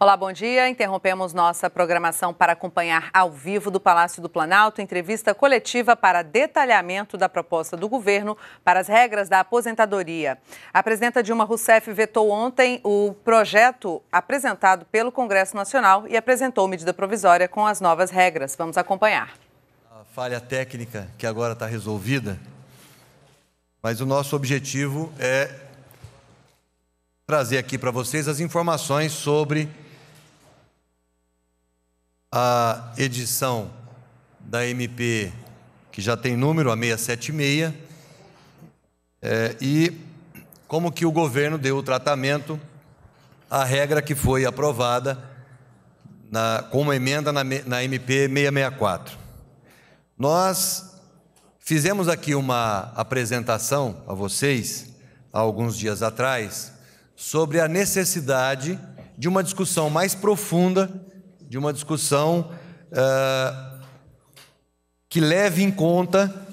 Olá, bom dia. Interrompemos nossa programação para acompanhar ao vivo do Palácio do Planalto entrevista coletiva para detalhamento da proposta do governo para as regras da aposentadoria. A presidenta Dilma Rousseff vetou ontem o projeto apresentado pelo Congresso Nacional e apresentou medida provisória com as novas regras. Vamos acompanhar. A falha técnica que agora está resolvida, mas o nosso objetivo é trazer aqui para vocês as informações sobre a edição da MP, que já tem número, a 676, é, e como que o governo deu o tratamento à regra que foi aprovada na, com uma emenda na, na MP 664. Nós fizemos aqui uma apresentação a vocês, há alguns dias atrás, sobre a necessidade de uma discussão mais profunda de uma discussão uh, que leve em conta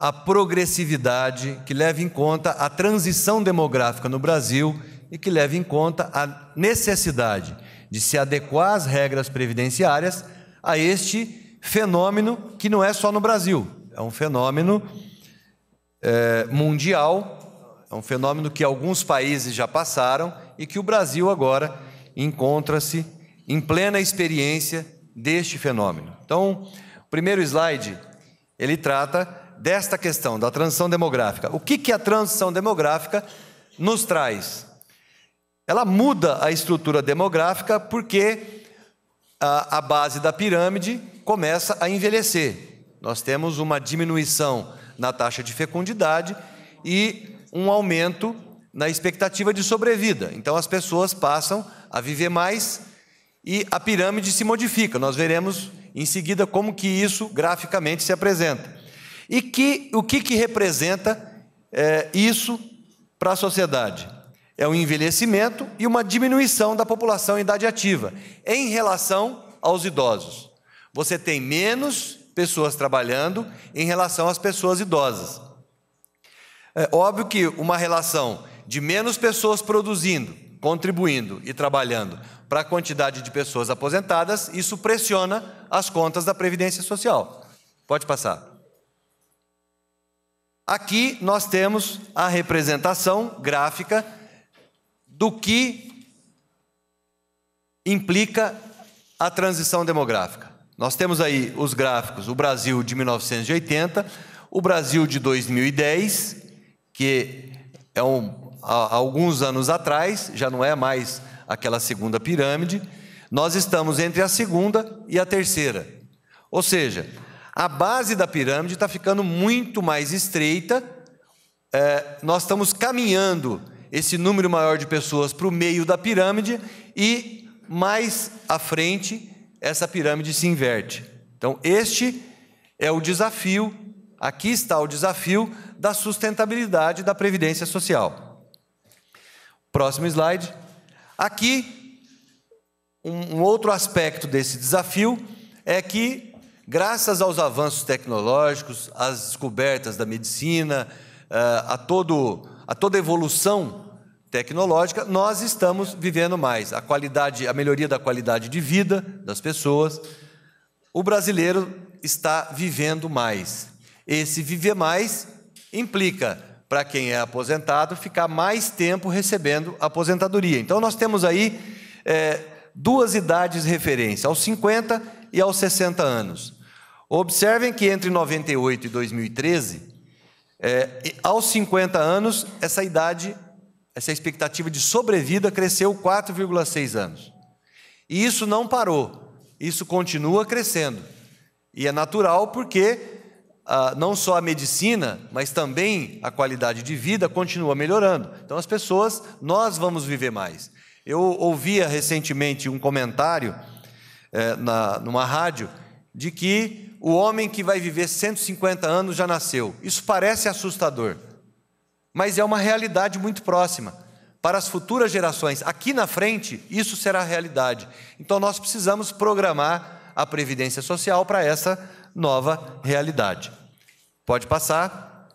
a progressividade, que leve em conta a transição demográfica no Brasil e que leve em conta a necessidade de se adequar às regras previdenciárias a este fenômeno que não é só no Brasil, é um fenômeno é, mundial, é um fenômeno que alguns países já passaram e que o Brasil agora encontra-se em plena experiência deste fenômeno. Então, o primeiro slide, ele trata desta questão da transição demográfica. O que, que a transição demográfica nos traz? Ela muda a estrutura demográfica porque a, a base da pirâmide começa a envelhecer. Nós temos uma diminuição na taxa de fecundidade e um aumento na expectativa de sobrevida. Então as pessoas passam a viver mais e a pirâmide se modifica. Nós veremos em seguida como que isso graficamente se apresenta. E que, o que, que representa é, isso para a sociedade? É um envelhecimento e uma diminuição da população em idade ativa em relação aos idosos. Você tem menos pessoas trabalhando em relação às pessoas idosas. É óbvio que uma relação de menos pessoas produzindo contribuindo e trabalhando para a quantidade de pessoas aposentadas, isso pressiona as contas da Previdência Social. Pode passar. Aqui nós temos a representação gráfica do que implica a transição demográfica. Nós temos aí os gráficos, o Brasil de 1980, o Brasil de 2010, que é um, há alguns anos atrás, já não é mais aquela segunda pirâmide, nós estamos entre a segunda e a terceira. Ou seja, a base da pirâmide está ficando muito mais estreita, é, nós estamos caminhando esse número maior de pessoas para o meio da pirâmide e mais à frente essa pirâmide se inverte. Então, este é o desafio, aqui está o desafio da sustentabilidade da previdência social. Próximo slide. Aqui, um, um outro aspecto desse desafio é que, graças aos avanços tecnológicos, às descobertas da medicina, eh, a, todo, a toda evolução tecnológica, nós estamos vivendo mais. A qualidade, a melhoria da qualidade de vida das pessoas, o brasileiro está vivendo mais. Esse viver mais implica para quem é aposentado ficar mais tempo recebendo aposentadoria. Então, nós temos aí é, duas idades de referência, aos 50 e aos 60 anos. Observem que entre 98 e 2013, é, aos 50 anos, essa idade, essa expectativa de sobrevida cresceu 4,6 anos. E isso não parou, isso continua crescendo. E é natural porque não só a medicina, mas também a qualidade de vida continua melhorando. Então, as pessoas, nós vamos viver mais. Eu ouvia recentemente um comentário é, na, numa rádio de que o homem que vai viver 150 anos já nasceu. Isso parece assustador, mas é uma realidade muito próxima. Para as futuras gerações, aqui na frente, isso será realidade. Então, nós precisamos programar a Previdência Social para essa nova realidade. Pode passar.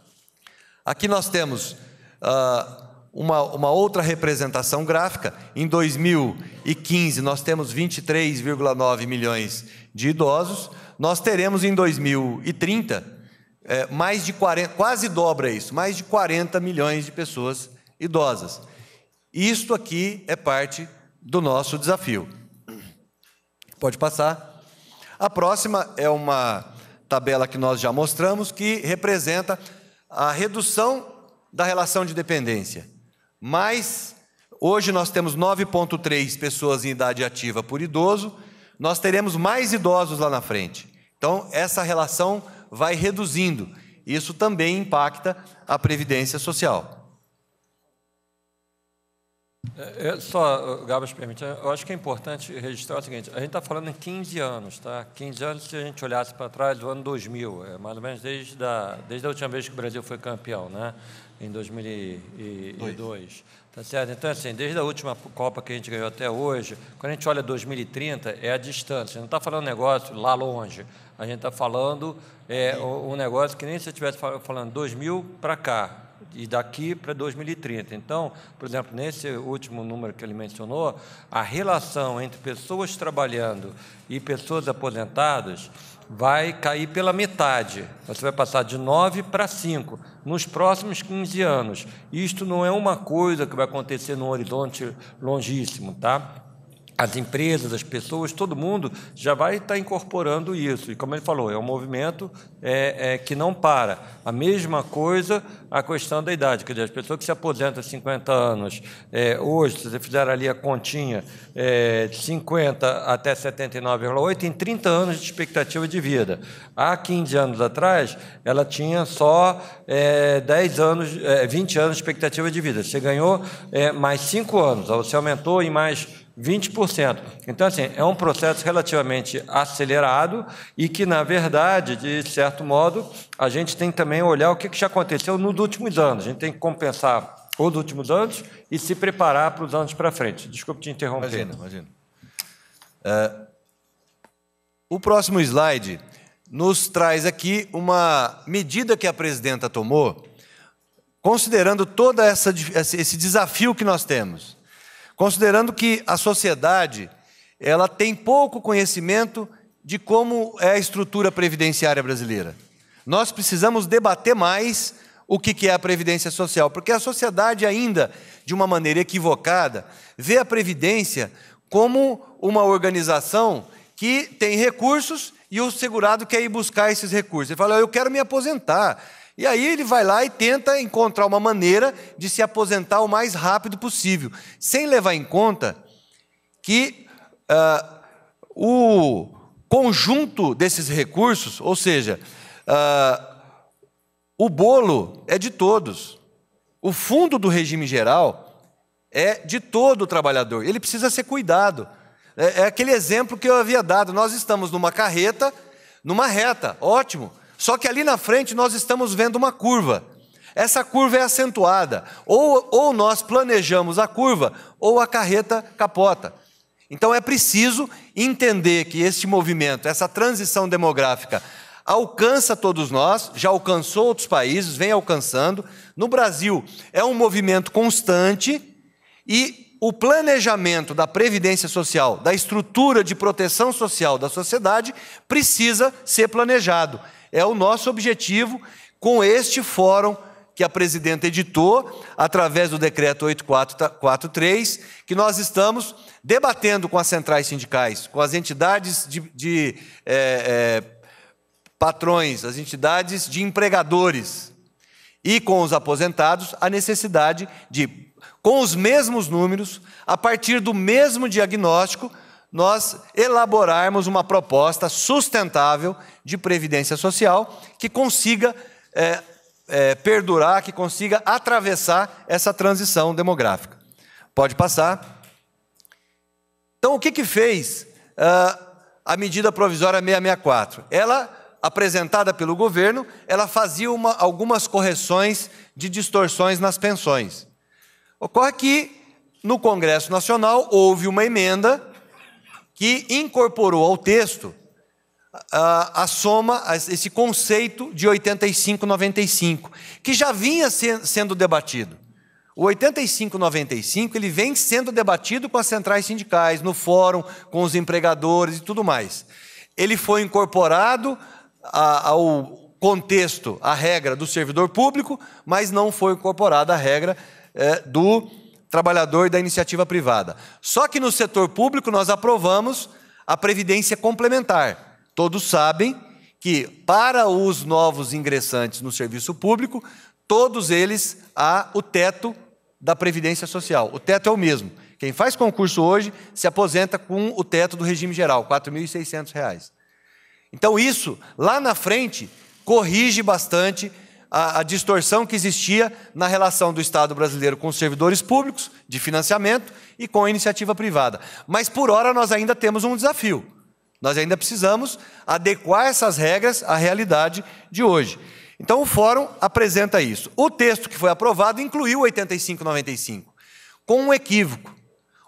Aqui nós temos uh, uma, uma, outra representação gráfica. Em 2015, nós temos 23,9 milhões de idosos. Nós teremos em 2030 é, eh, mais de 40, quase dobra isso, mais de 40 milhões de pessoas idosas. Isto aqui é parte do nosso desafio. Pode passar. A próxima é uma tabela que nós já mostramos, que representa a redução da relação de dependência. Mas hoje nós temos 9,3 pessoas em idade ativa por idoso, nós teremos mais idosos lá na frente. Então, essa relação vai reduzindo. Isso também impacta a previdência social. Eu é, é, só, Gabas, permite, eu acho que é importante registrar o seguinte, a gente está falando em 15 anos, tá? 15 anos se a gente olhasse para trás do ano 2000, é mais ou menos desde a, desde a última vez que o Brasil foi campeão, né? Em 2002. Dois. Tá certo? Então, assim, desde a última Copa que a gente ganhou até hoje, quando a gente olha 2030, é a distância. A gente não está falando negócio lá longe. A gente está falando é, um negócio que nem se estivesse falando 2000 para cá e daqui para 2030. Então, por exemplo, nesse último número que ele mencionou, a relação entre pessoas trabalhando e pessoas aposentadas vai cair pela metade. Você vai passar de 9 para 5 nos próximos 15 anos. Isto não é uma coisa que vai acontecer num horizonte longíssimo, tá? as empresas, as pessoas, todo mundo já vai estar tá incorporando isso. E como ele falou, é um movimento é, é, que não para. A mesma coisa a questão da idade. Quer dizer, as pessoas que se aposentam aos 50 anos, é, hoje, se você fizer ali a continha, é, de 50 até 79,8, tem 30 anos de expectativa de vida. Há 15 anos atrás, ela tinha só é, 10 anos, 20 é, anos de expectativa de vida. Você ganhou é, mais 5 anos, você aumentou em mais 20%. Então, assim, é um processo relativamente acelerado e que, na verdade, de certo modo, a gente tem que também olhar o que já aconteceu nos últimos anos. A gente tem que compensar os últimos anos e se preparar para os anos para frente. Desculpe te interromper. Imagina, imagina. Uh, o próximo slide nos traz aqui uma medida que a presidenta tomou, considerando todo essa, esse desafio que nós temos Considerando que a sociedade ela tem pouco conhecimento de como é a estrutura previdenciária brasileira. Nós precisamos debater mais o que é a previdência social, porque a sociedade ainda, de uma maneira equivocada, vê a previdência como uma organização que tem recursos e o segurado quer ir buscar esses recursos. Ele fala: "Eu quero me aposentar. E aí ele vai lá e tenta encontrar uma maneira de se aposentar o mais rápido possível, sem levar em conta que uh, o conjunto desses recursos, ou seja, uh, o bolo é de todos, o fundo do regime geral é de todo o trabalhador, ele precisa ser cuidado. É, é aquele exemplo que eu havia dado: nós estamos numa carreta, numa reta, ótimo. Só que ali na frente nós estamos vendo uma curva. Essa curva é acentuada. Ou, ou nós planejamos a curva, ou a carreta capota. Então é preciso entender que este movimento, essa transição demográfica, alcança todos nós, já alcançou outros países, vem alcançando. No Brasil, é um movimento constante e o planejamento da previdência social, da estrutura de proteção social da sociedade, precisa ser planejado. É o nosso objetivo com este fórum que a presidenta editou, através do decreto 8443, que nós estamos debatendo com as centrais sindicais, com as entidades de, de é, é, patrões, as entidades de empregadores e com os aposentados, a necessidade de, com os mesmos números, a partir do mesmo diagnóstico, nós elaborarmos uma proposta sustentável de previdência social que consiga é, é, perdurar, que consiga atravessar essa transição demográfica. Pode passar. Então, o que, que fez uh, a medida provisória 664? Ela, apresentada pelo governo, ela fazia uma, algumas correções de distorções nas pensões. Ocorre que, no Congresso Nacional, houve uma emenda que incorporou ao texto a, ah, a soma, esse conceito de 85-95, que já vinha sendo debatido. O 85-95 ele vem sendo debatido com as centrais sindicais, no fórum, com os empregadores e tudo mais. Ele foi incorporado a, ao contexto, à regra do servidor público, mas não foi incorporada a regra é, do trabalhador da iniciativa privada. Só que no setor público nós aprovamos a previdência complementar. Todos sabem que para os novos ingressantes no serviço público, todos eles há o teto da previdência social. O teto é o mesmo. Quem faz concurso hoje se aposenta com o teto do regime geral, R$ 4.600. Então isso, lá na frente, corrige bastante a, a distorção que existia na relação do Estado brasileiro com os servidores públicos, de financiamento, e com a iniciativa privada. Mas, por hora, nós ainda temos um desafio. Nós ainda precisamos adequar essas regras à realidade de hoje. Então, o fórum apresenta isso. O texto que foi aprovado incluiu 8595, com um equívoco.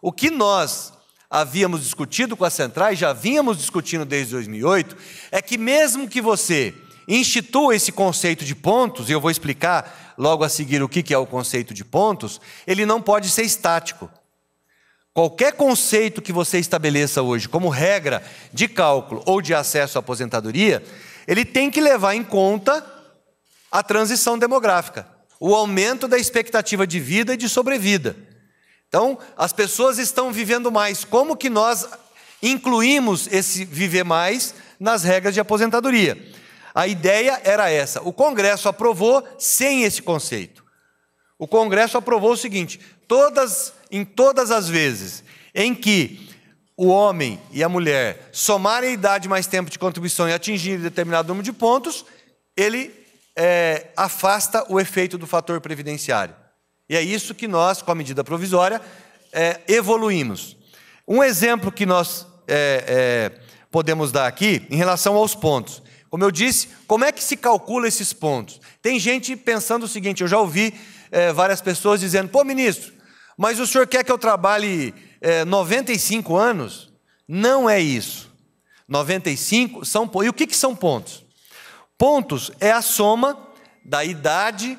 O que nós havíamos discutido com as centrais, já vínhamos discutindo desde 2008, é que mesmo que você Institua esse conceito de pontos, e eu vou explicar logo a seguir o que é o conceito de pontos, ele não pode ser estático. Qualquer conceito que você estabeleça hoje como regra de cálculo ou de acesso à aposentadoria, ele tem que levar em conta a transição demográfica, o aumento da expectativa de vida e de sobrevida. Então, as pessoas estão vivendo mais. Como que nós incluímos esse viver mais nas regras de aposentadoria? A ideia era essa. O Congresso aprovou sem esse conceito. O Congresso aprovou o seguinte: todas, em todas as vezes em que o homem e a mulher somarem a idade mais tempo de contribuição e atingirem determinado número de pontos, ele é, afasta o efeito do fator previdenciário. E é isso que nós, com a medida provisória, é, evoluímos. Um exemplo que nós é, é podemos dar aqui em relação aos pontos. Como eu disse, como é que se calcula esses pontos? Tem gente pensando o seguinte: eu já ouvi é, várias pessoas dizendo, pô, ministro, mas o senhor quer que eu trabalhe é, eh, 95 anos? Não é isso. 95 são pontos. E o que, que são pontos? Pontos é a soma da idade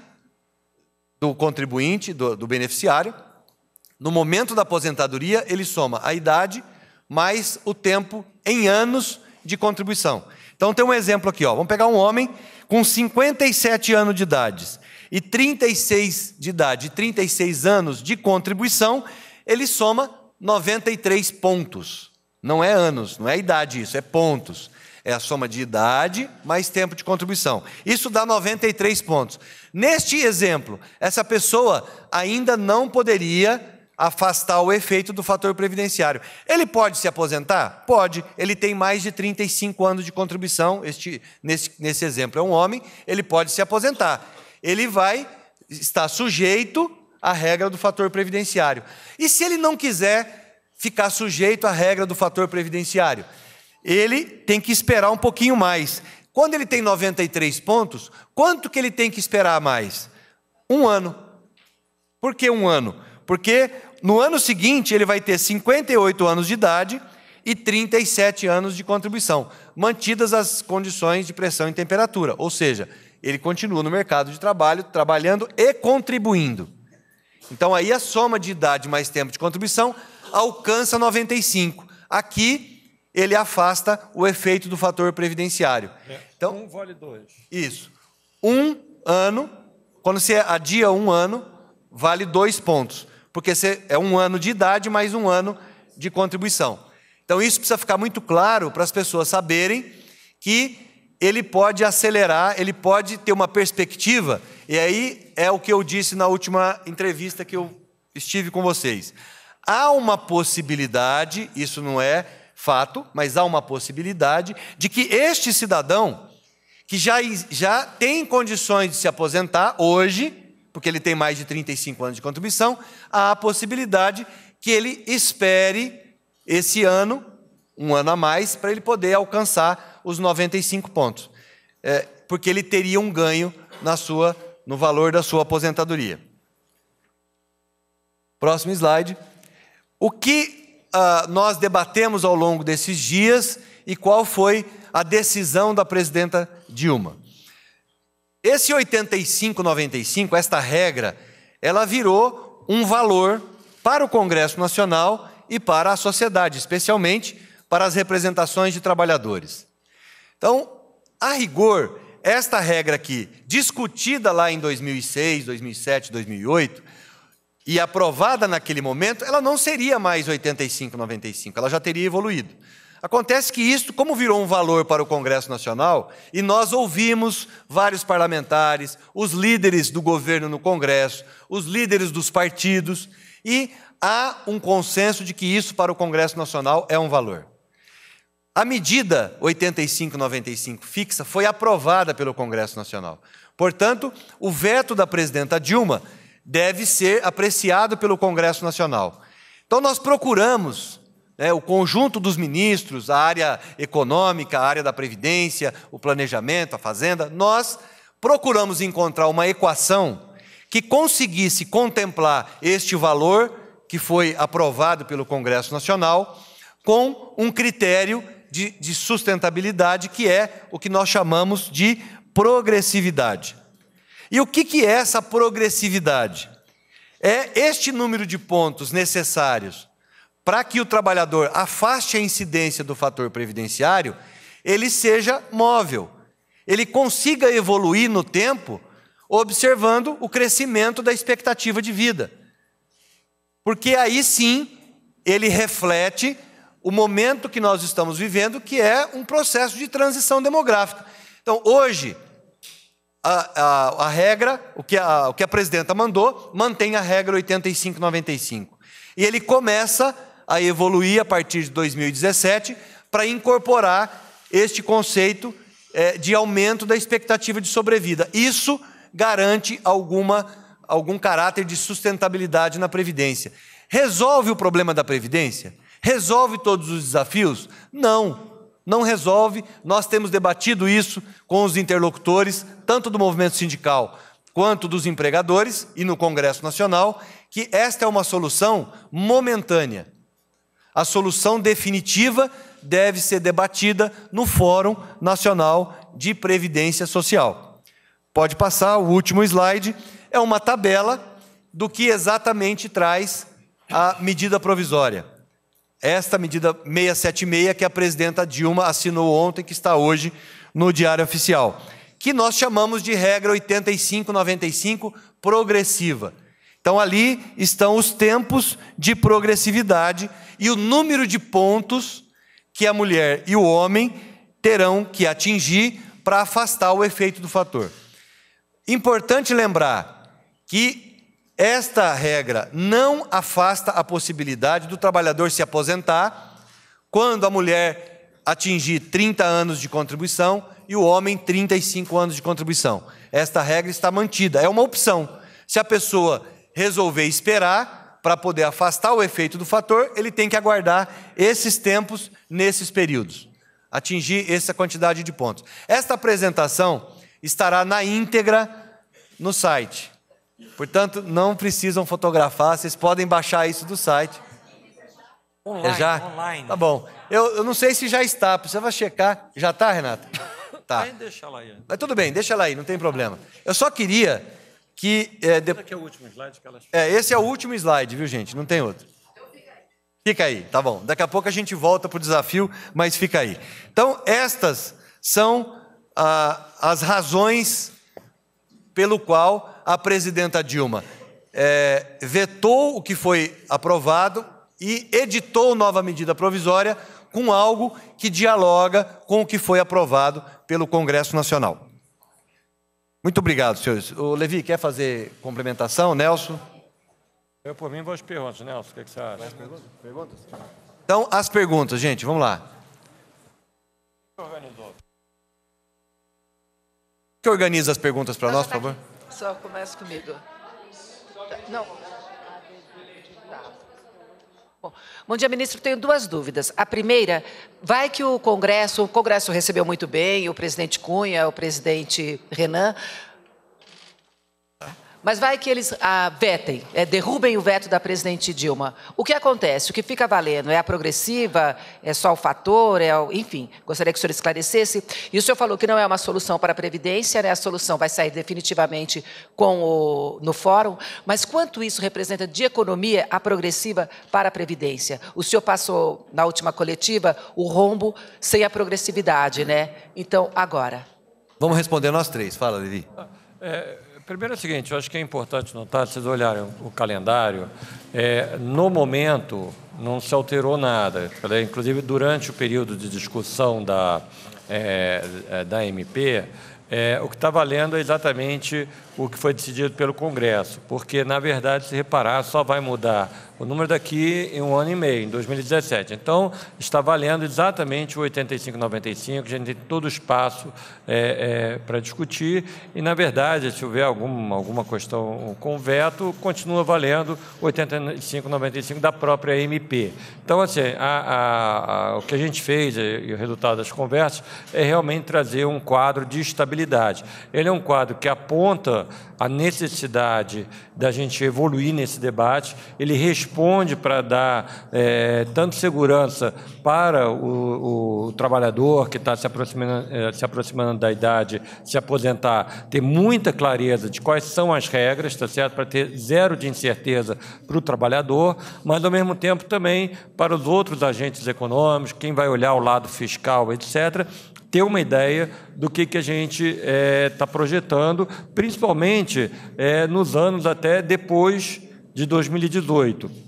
do contribuinte, do, do beneficiário. No momento da aposentadoria, ele soma a idade mais o tempo em anos de contribuição. Então tem um exemplo aqui, ó. Vamos pegar um homem com 57 anos de idade e 36 de idade, 36 anos de contribuição, ele soma 93 pontos. Não é anos, não é idade isso, é pontos. É a soma de idade mais tempo de contribuição. Isso dá 93 pontos. Neste exemplo, essa pessoa ainda não poderia afastar o efeito do fator previdenciário. Ele pode se aposentar? Pode. Ele tem mais de 35 anos de contribuição, este, nesse, nesse exemplo é um homem, ele pode se aposentar. Ele vai estar sujeito à regra do fator previdenciário. E se ele não quiser ficar sujeito à regra do fator previdenciário? Ele tem que esperar um pouquinho mais. Quando ele tem 93 pontos, quanto que ele tem que esperar mais? Um ano. Por que um ano? Porque no ano seguinte ele vai ter 58 anos de idade e 37 anos de contribuição, mantidas as condições de pressão e temperatura, ou seja, ele continua no mercado de trabalho, trabalhando e contribuindo. Então aí a soma de idade mais tempo de contribuição alcança 95. Aqui ele afasta o efeito do fator previdenciário. É. Então, um vale dois. Isso. Um ano, quando você adia um ano, vale dois pontos porque é um ano de idade mais um ano de contribuição. Então isso precisa ficar muito claro para as pessoas saberem que ele pode acelerar, ele pode ter uma perspectiva, e aí é o que eu disse na última entrevista que eu estive com vocês. Há uma possibilidade, isso não é fato, mas há uma possibilidade de que este cidadão, que já, já tem condições de se aposentar hoje, porque ele tem mais de 35 anos de contribuição, há a possibilidade que ele espere esse ano, um ano a mais, para ele poder alcançar os 95 pontos. É, porque ele teria um ganho na sua, no valor da sua aposentadoria. Próximo slide. O que uh, nós debatemos ao longo desses dias e qual foi a decisão da presidenta Dilma? Esse 85-95, esta regra, ela virou um valor para o Congresso Nacional e para a sociedade, especialmente para as representações de trabalhadores. Então, a rigor, esta regra aqui, discutida lá em 2006, 2007, 2008, e aprovada naquele momento, ela não seria mais 85, 95, ela já teria evoluído. Acontece que isso, como virou um valor para o Congresso Nacional, e nós ouvimos vários parlamentares, os líderes do governo no Congresso, os líderes dos partidos, e há um consenso de que isso para o Congresso Nacional é um valor. A medida 8595 fixa foi aprovada pelo Congresso Nacional. Portanto, o veto da presidenta Dilma deve ser apreciado pelo Congresso Nacional. Então, nós procuramos né, o conjunto dos ministros, a área econômica, a área da previdência, o planejamento, a fazenda, nós procuramos encontrar uma equação que conseguisse contemplar este valor que foi aprovado pelo Congresso Nacional com um critério de, de sustentabilidade que é o que nós chamamos de progressividade. E o que, que é essa progressividade? É este número de pontos necessários para que o trabalhador afaste a incidência do fator previdenciário, ele seja móvel, ele consiga evoluir no tempo, observando o crescimento da expectativa de vida. Porque aí sim ele reflete o momento que nós estamos vivendo, que é um processo de transição demográfica. Então, hoje, a, a, a regra, o que a, o que a presidenta mandou, mantém a regra 85-95. E ele começa a evoluir a partir de 2017 para incorporar este conceito é, de aumento da expectativa de sobrevida. Isso garante alguma, algum caráter de sustentabilidade na Previdência. Resolve o problema da Previdência? Resolve todos os desafios? Não, não resolve. Nós temos debatido isso com os interlocutores, tanto do movimento sindical quanto dos empregadores e no Congresso Nacional, que esta é uma solução momentânea. A solução definitiva deve ser debatida no Fórum Nacional de Previdência Social. Pode passar, o último slide é uma tabela do que exatamente traz a medida provisória. Esta medida 676 que a presidenta Dilma assinou ontem, que está hoje no Diário Oficial, que nós chamamos de regra 8595 progressiva então ali estão os tempos de progressividade e o número de pontos que a mulher e o homem terão que atingir para afastar o efeito do fator. Importante lembrar que esta regra não afasta a possibilidade do trabalhador se aposentar quando a mulher atingir 30 anos de contribuição e o homem 35 anos de contribuição. Esta regra está mantida, é uma opção. Se a pessoa resolver esperar para poder afastar o efeito do fator, ele tem que aguardar esses tempos nesses períodos, atingir essa quantidade de pontos. Esta apresentação estará na íntegra no site. Portanto, não precisam fotografar, vocês podem baixar isso do site. Online, é já? Online. Tá bom. Eu, eu não sei se já está, precisava checar. Já está, Renata? Tá. Mas tudo bem, deixa ela aí, não tem problema. Eu só queria que... É, de... é o último slide que elas... É, esse é o último slide, viu, gente? Não tem outro. Fica aí, tá bom. Daqui a pouco a gente volta para o desafio, mas fica aí. Então, estas são ah, as razões pelo qual a presidenta Dilma é, vetou o que foi aprovado e editou nova medida provisória com algo que dialoga com o que foi aprovado pelo Congresso Nacional. Muito obrigado, senhores. O Levi, quer fazer complementação? Nelson? Eu, por mim, vou às perguntas. Nelson, o que, é que você acha? perguntas? Então, as perguntas, gente, vamos lá. organizou? Que organiza as perguntas para nós, tá por favor? Só começa comigo. Não. Bom dia, ministro. Tenho duas dúvidas. A primeira, vai que o Congresso, o Congresso recebeu muito bem o presidente Cunha, o presidente Renan, mas vai que eles ah, vetem, é, derrubem o veto da presidente Dilma. O que acontece? O que fica valendo? É a progressiva? É só o fator? É o... Enfim, gostaria que o senhor esclarecesse. E o senhor falou que não é uma solução para a Previdência, né? a solução vai sair definitivamente com o... no fórum. Mas quanto isso representa de economia a progressiva para a Previdência? O senhor passou, na última coletiva, o rombo sem a progressividade, né? Então, agora. Vamos responder nós três. Fala, Levi. Ah, é, Primeiro é o seguinte, eu acho que é importante notar, vocês olharem o calendário, é, no momento não se alterou nada. Né? Inclusive, durante o período de discussão da, é, é da MP, é, o que está valendo é exatamente o que foi decidido pelo Congresso, porque, na verdade, se reparar, só vai mudar o número daqui em um ano e meio, em 2017. Então, está valendo exatamente o 85,95, a gente tem todo o espaço é, é, para discutir, e, na verdade, se houver alguma alguma questão com veto, continua valendo o 85,95 da própria MP. Então, assim, a, a, a, o que a gente fez e o resultado das conversas é realmente trazer um quadro de estabilidade. Ele é um quadro que aponta a necessidade da gente evoluir nesse debate, ele responde para dar é, tanto segurança para o, o trabalhador que está se aproximando, é, se aproximando da idade, se aposentar, ter muita clareza de quais são as regras, tá certo? Para ter zero de incerteza para o trabalhador, mas ao mesmo tempo também para os outros agentes econômicos, quem vai olhar o lado fiscal, etc., ter uma ideia do que, que a gente está eh, é, projetando, principalmente é, nos anos até depois de 2018.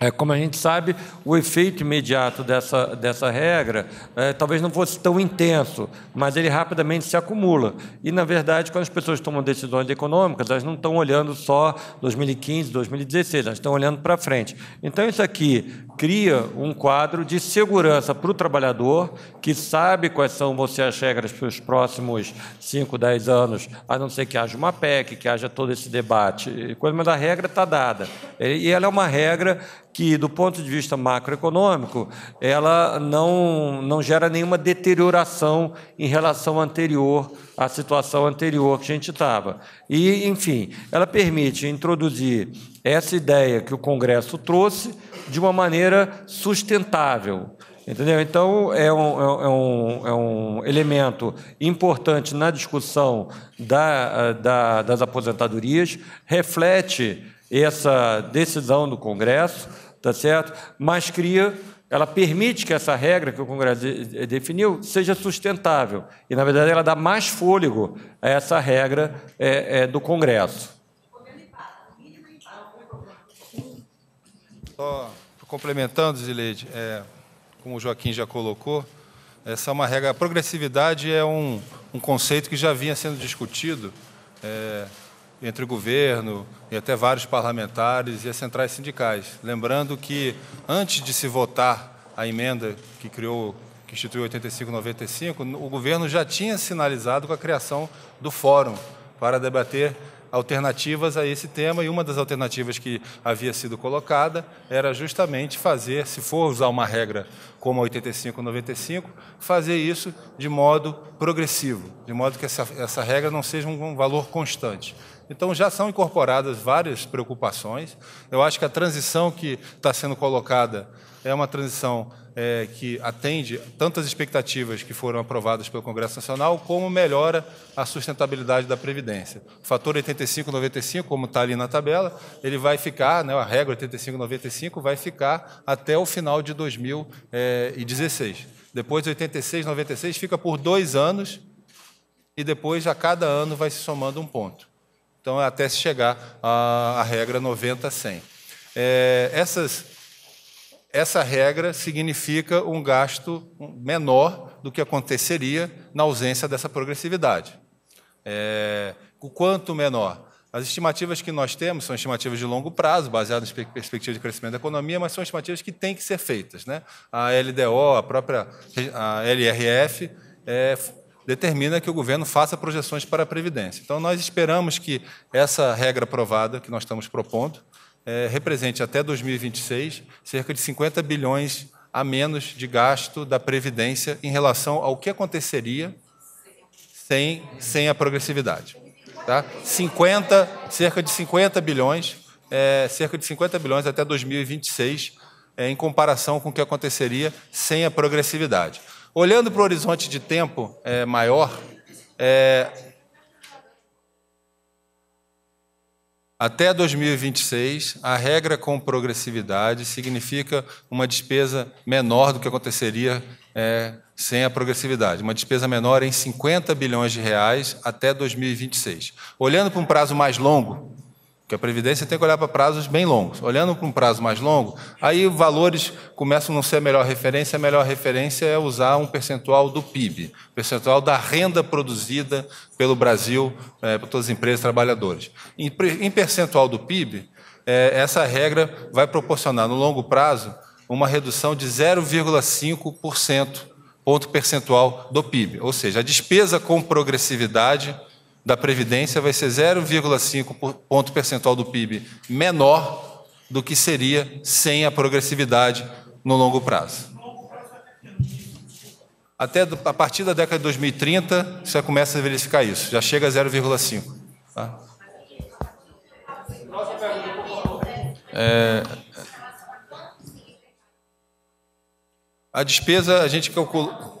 É, como a gente sabe, o efeito imediato dessa, dessa regra é, talvez não fosse tão intenso, mas ele rapidamente se acumula. E, na verdade, quando as pessoas tomam decisões econômicas, elas não estão olhando só 2015, 2016, elas estão olhando para frente. Então, isso aqui cria um quadro de segurança para o trabalhador, que sabe quais são você as regras para os próximos 5, 10 anos, a não ser que haja uma PEC, que haja todo esse debate, mas a regra está dada. E ela é uma regra que, do ponto de vista macroeconômico, ela não, não gera nenhuma deterioração em relação anterior à situação anterior que a gente estava. E, enfim, ela permite introduzir essa ideia que o Congresso trouxe de uma maneira sustentável. Entendeu? Então, é um, é, um, é um é elemento importante na discussão da, da, das aposentadorias, reflete essa decisão do Congresso, tá certo? Mas cria, ela permite que essa regra que o Congresso definiu seja sustentável e na verdade ela dá mais fôlego a essa regra é, é, do Congresso. Só complementando, Zileide, é, como o Joaquim já colocou, essa é uma regra. A progressividade é um, um conceito que já vinha sendo discutido. É, entre o governo e até vários parlamentares e as centrais sindicais. Lembrando que, antes de se votar a emenda que criou, que instituiu 85/95, o governo já tinha sinalizado com a criação do fórum para debater alternativas a esse tema e uma das alternativas que havia sido colocada era justamente fazer, se for usar uma regra como a 95 fazer isso de modo progressivo, de modo que essa, essa regra não seja um valor constante. Então já são incorporadas várias preocupações. Eu acho que a transição que está sendo colocada é uma transição é, que atende tantas expectativas que foram aprovadas pelo Congresso Nacional, como melhora a sustentabilidade da Previdência. O fator 85-95, como está ali na tabela, ele vai ficar, né, a regra 85-95 vai ficar até o final de 2016. É, depois, 86-96 fica por dois anos e depois, a cada ano, vai se somando um ponto. Então, até se chegar à, à regra 90-100. É, essas, essa regra significa um gasto menor do que aconteceria na ausência dessa progressividade. É, o quanto menor? As estimativas que nós temos são estimativas de longo prazo, baseadas em perspectiva de crescimento da economia, mas são estimativas que têm que ser feitas. Né? A LDO, a própria a LRF, é, determina que o governo faça projeções para a Previdência. Então, nós esperamos que essa regra aprovada que nós estamos propondo é, represente até 2026 cerca de 50 bilhões a menos de gasto da Previdência em relação ao que aconteceria sem, sem a progressividade. Tá? 50, cerca de 50 bilhões, é, cerca de 50 bilhões até 2026, é, em comparação com o que aconteceria sem a progressividade. Olhando para o horizonte de tempo é, maior, é, até 2026, a regra com progressividade significa uma despesa menor do que aconteceria é, sem a progressividade, uma despesa menor em 50 bilhões de reais até 2026. Olhando para um prazo mais longo, porque a Previdência tem que olhar para prazos bem longos. Olhando para um prazo mais longo, aí valores começam a não ser a melhor referência. A melhor referência é usar um percentual do PIB, percentual da renda produzida pelo Brasil, é, por todas as empresas trabalhadoras. Em, em percentual do PIB, é, eh, essa regra vai proporcionar, no longo prazo, uma redução de 0,5% ponto percentual do PIB. Ou seja, a despesa com progressividade da Previdência vai ser 0,5 ponto percentual do PIB menor do que seria sem a progressividade no longo prazo. Até a partir da década de 2030, você começa a verificar isso, já chega a 0,5. Tá? É... A despesa a gente calcula.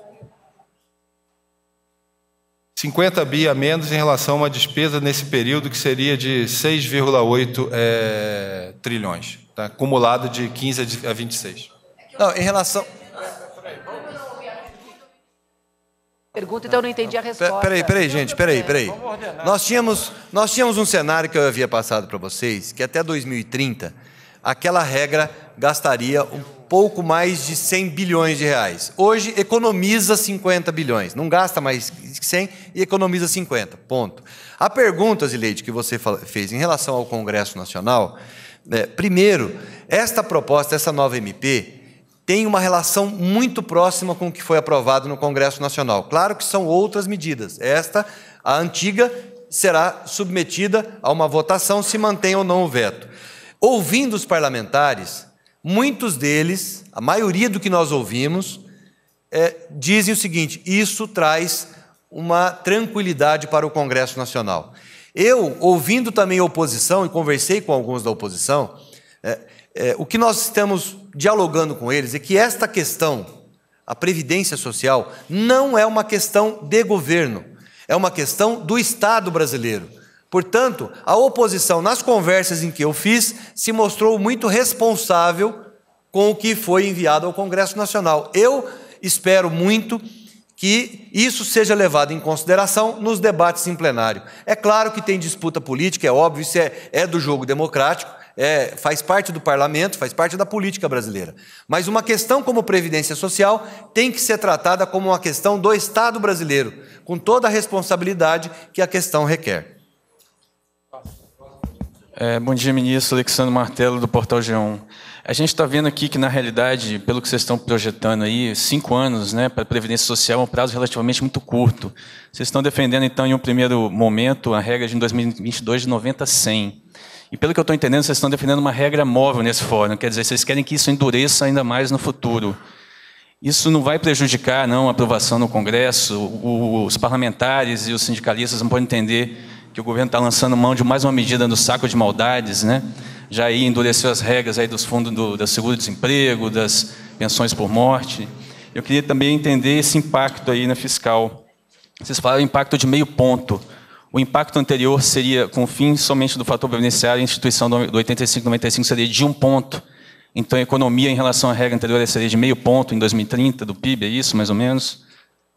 50 bi a menos em relação a uma despesa nesse período que seria de 6,8 é, trilhões, tá? acumulado de 15 a 26. Não, em relação. Pergunta, então eu não entendi a resposta. Peraí, peraí, gente, peraí, peraí. Nós tínhamos, nós tínhamos um cenário que eu havia passado para vocês, que até 2030, aquela regra gastaria um pouco mais de 100 bilhões de reais. Hoje economiza 50 bilhões, não gasta mais 100 e economiza 50, ponto. A pergunta, Zileide, que você fez em relação ao Congresso Nacional, é, primeiro, esta proposta, essa nova MP, tem uma relação muito próxima com o que foi aprovado no Congresso Nacional. Claro que são outras medidas. Esta, a antiga, será submetida a uma votação se mantém ou não o veto. Ouvindo os parlamentares, muitos deles, a maioria do que nós ouvimos, é, dizem o seguinte: isso traz uma tranquilidade para o Congresso Nacional. Eu, ouvindo também a oposição e conversei com alguns da oposição, é, é, o que nós estamos dialogando com eles é que esta questão, a previdência social, não é uma questão de governo, é uma questão do Estado brasileiro. Portanto, a oposição nas conversas em que eu fiz se mostrou muito responsável com o que foi enviado ao Congresso Nacional. Eu espero muito que isso seja levado em consideração nos debates em plenário. É claro que tem disputa política, é óbvio, isso é, é do jogo democrático, é, faz parte do parlamento, faz parte da política brasileira. Mas uma questão como previdência social tem que ser tratada como uma questão do Estado brasileiro, com toda a responsabilidade que a questão requer. É, bom dia, ministro. Alexandre Martelo, do Portal G1. A gente está vendo aqui que, na realidade, pelo que vocês estão projetando aí, cinco anos né, para a Previdência Social é um prazo relativamente muito curto. Vocês estão defendendo, então, em um primeiro momento, a regra de 2022 de 90 a 100. E pelo que eu estou entendendo, vocês estão defendendo uma regra móvel nesse fórum. Quer dizer, vocês querem que isso endureça ainda mais no futuro. Isso não vai prejudicar, não, a aprovação no Congresso? Os parlamentares e os sindicalistas não podem entender que o governo está lançando mão de mais uma medida no saco de maldades, né? Já aí endureceu as regras aí dos fundos do, do seguro-desemprego, das pensões por morte. Eu queria também entender esse impacto aí na né, fiscal. Vocês falaram impacto de meio ponto. O impacto anterior seria, com o fim somente do fator previdenciário, a instituição do 85-95 seria de um ponto. Então, a economia em relação à regra anterior seria de meio ponto em 2030 do PIB, é isso, mais ou menos?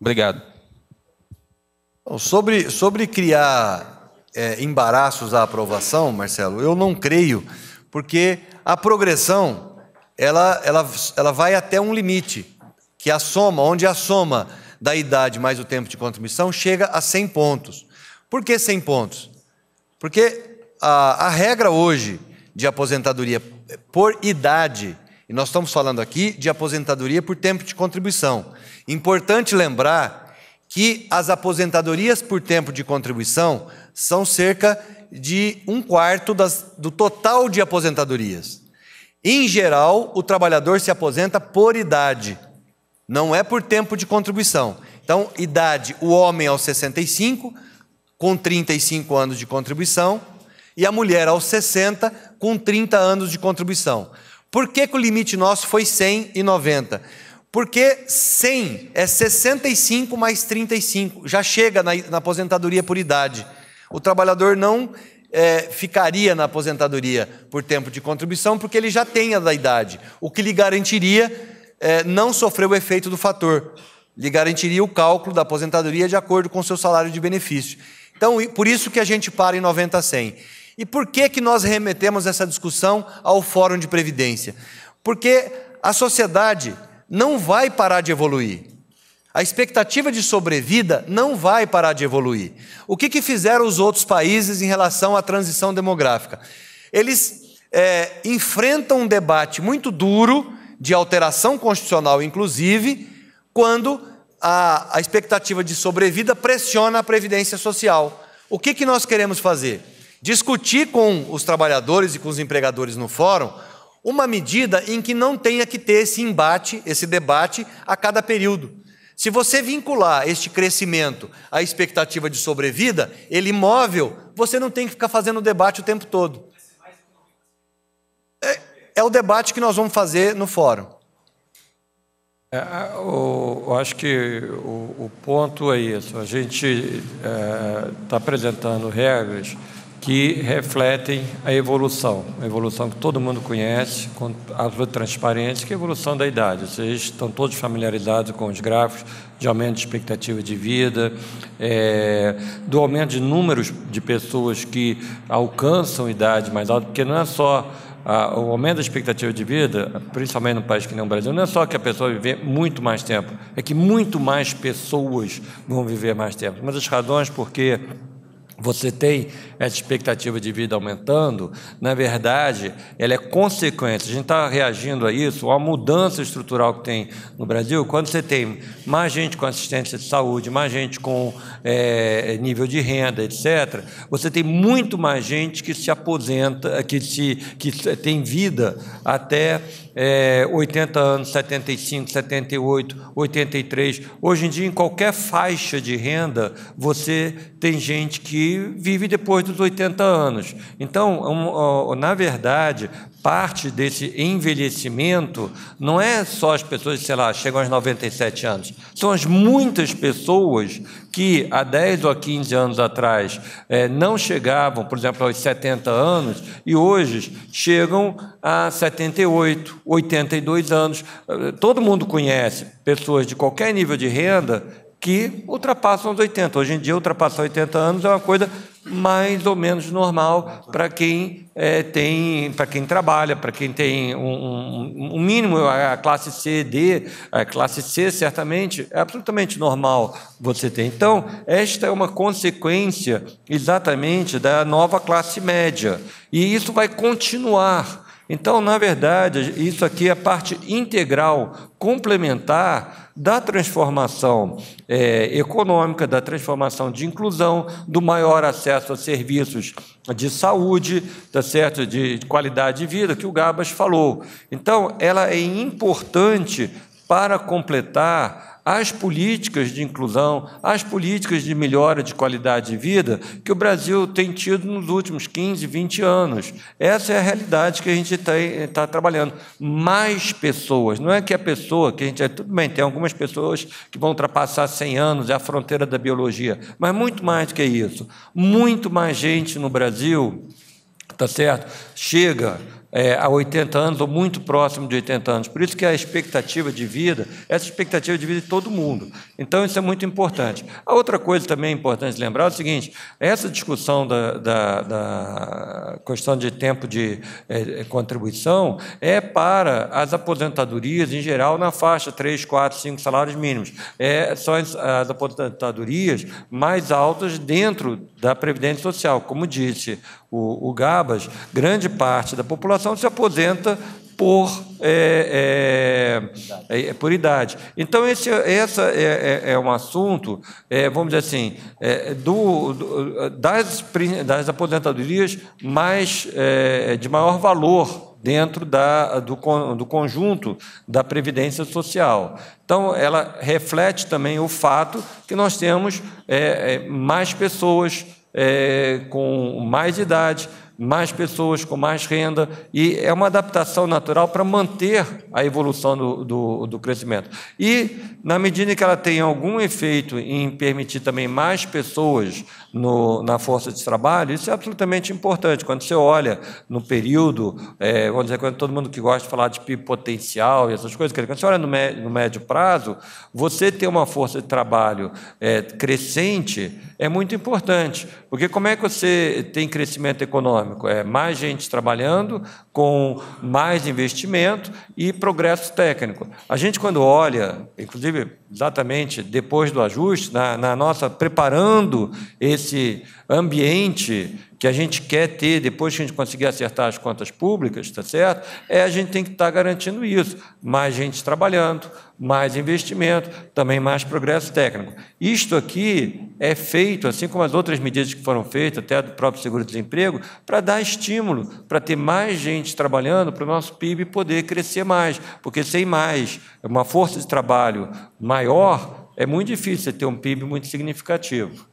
Obrigado. sobre, sobre criar é, embaraços à aprovação, Marcelo? Eu não creio, porque a progressão ela, ela, ela vai até um limite, que a soma, onde a soma da idade mais o tempo de contribuição chega a 100 pontos. Por que 100 pontos? Porque a, a regra hoje de aposentadoria por idade, e nós estamos falando aqui de aposentadoria por tempo de contribuição. Importante lembrar que as aposentadorias por tempo de contribuição são cerca de um quarto das, do total de aposentadorias. Em geral, o trabalhador se aposenta por idade, não é por tempo de contribuição. Então, idade: o homem aos 65, com 35 anos de contribuição, e a mulher aos 60, com 30 anos de contribuição. Por que, que o limite nosso foi 100 e 90? Porque 100 é 65 mais 35, já chega na, na aposentadoria por idade. O trabalhador não é, ficaria na aposentadoria por tempo de contribuição, porque ele já tem a da idade, o que lhe garantiria é, não sofrer o efeito do fator, lhe garantiria o cálculo da aposentadoria de acordo com o seu salário de benefício. Então, por isso que a gente para em 90 a 100. E por que, que nós remetemos essa discussão ao Fórum de Previdência? Porque a sociedade não vai parar de evoluir. A expectativa de sobrevida não vai parar de evoluir. O que, que fizeram os outros países em relação à transição demográfica? Eles é, enfrentam um debate muito duro, de alteração constitucional, inclusive, quando a, a expectativa de sobrevida pressiona a previdência social. O que, que nós queremos fazer? Discutir com os trabalhadores e com os empregadores no fórum uma medida em que não tenha que ter esse embate, esse debate a cada período se você vincular este crescimento à expectativa de sobrevida, ele imóvel, você não tem que ficar fazendo debate o tempo todo. É, é o debate que nós vamos fazer no fórum. É, é eu, acho que o, o, ponto é isso. A gente está é, tá apresentando regras que refletem a evolução, a evolução que todo mundo conhece, com absoluta transparência, que é a evolução da idade. Vocês estão todos familiarizados com os gráficos de aumento de expectativa de vida, é, do aumento de números de pessoas que alcançam idade mais alta, porque não é só a, o aumento da expectativa de vida, principalmente no país que nem o Brasil, não é só que a pessoa vive muito mais tempo, é que muito mais pessoas vão viver mais tempo. Uma das razões porque você tem essa expectativa de vida aumentando, na verdade, ela é consequência. A gente está reagindo a isso, a mudança estrutural que tem no Brasil. Quando você tem mais gente com assistência de saúde, mais gente com é, nível de renda, etc., você tem muito mais gente que se aposenta, que, se, que tem vida até é, 80 anos, 75, 78, 83. Hoje em dia, em qualquer faixa de renda, você tem gente que vive depois dos 80 anos. Então, um, um, na verdade, parte desse envelhecimento não é só as pessoas, sei lá, chegam aos 97 anos. São as muitas pessoas que há 10 ou 15 anos atrás é, não chegavam, por exemplo, aos 70 anos e hoje chegam a 78. 82 anos. Todo mundo conhece pessoas de qualquer nível de renda que ultrapassam os 80. Hoje em dia, ultrapassar 80 anos é uma coisa mais ou menos normal para quem é, tem, para quem trabalha, para quem tem um, um, mínimo, a classe C, D, a classe C certamente é absolutamente normal você ter. Então, esta é uma consequência exatamente da nova classe média e isso vai continuar então, na verdade, isso aqui é parte integral, complementar da transformação é, econômica, da transformação de inclusão, do maior acesso a serviços de saúde, tá certo? de qualidade de vida, que o Gabas falou. Então, ela é importante para completar as políticas de inclusão, as políticas de melhora de qualidade de vida que o Brasil tem tido nos últimos 15, 20 anos. Essa é a realidade que a gente está eh, tá trabalhando. Mais pessoas, não é que a é pessoa que a gente. É, tudo bem, tem algumas pessoas que vão ultrapassar 100 anos, é a fronteira da biologia, mas muito mais do que isso. Muito mais gente no Brasil, tá certo? Chega é, a 80 anos ou muito próximo de 80 anos. Por isso que é a expectativa de vida, essa expectativa de vida de todo mundo. Então isso é muito importante. A outra coisa também é importante lembrar é o seguinte: essa discussão da, da, da questão de tempo de é, é contribuição é para as aposentadorias em geral na faixa 3, 4, 5 salários mínimos. É, são as, as aposentadorias mais altas dentro da Previdência Social, como disse o, o Gabas, grande parte da população se aposenta por, é, é, idade. É, é, por idade. Então, esse essa é, é, é um assunto, vamos dizer assim, do, do, das, das aposentadorias mais, de maior valor dentro da, do, do conjunto da Previdência Social. Então, ela reflete também o fato que nós temos mais pessoas é, com mais de idade, mais pessoas com mais renda, e é uma adaptação natural para manter a evolução do, do, do, crescimento. E, na medida que ela tem algum efeito em permitir também mais pessoas no, na força de trabalho, isso é absolutamente importante. Quando você olha no período, é, vamos dizer, quando todo mundo que gosta de falar de PIB potencial e essas coisas, quando você olha no, me, no médio prazo, você ter uma força de trabalho é, crescente é muito importante, porque como é que você tem crescimento econômico? econômico, é mais gente trabalhando, com mais investimento e progresso técnico. A gente, quando olha, inclusive exatamente depois do ajuste, na, na nossa preparando esse ambiente que a gente quer ter, depois que a gente conseguir acertar as contas públicas, está certo? É a gente tem que estar tá garantindo isso. Mais gente trabalhando, mais investimento, também mais progresso técnico. Isto aqui é feito, assim como as outras medidas que foram feitas, até do próprio seguro-desemprego, para dar estímulo, para ter mais gente trabalhando, para o nosso PIB poder crescer mais. Porque sem mais, uma força de trabalho maior, é muito difícil ter um PIB muito significativo.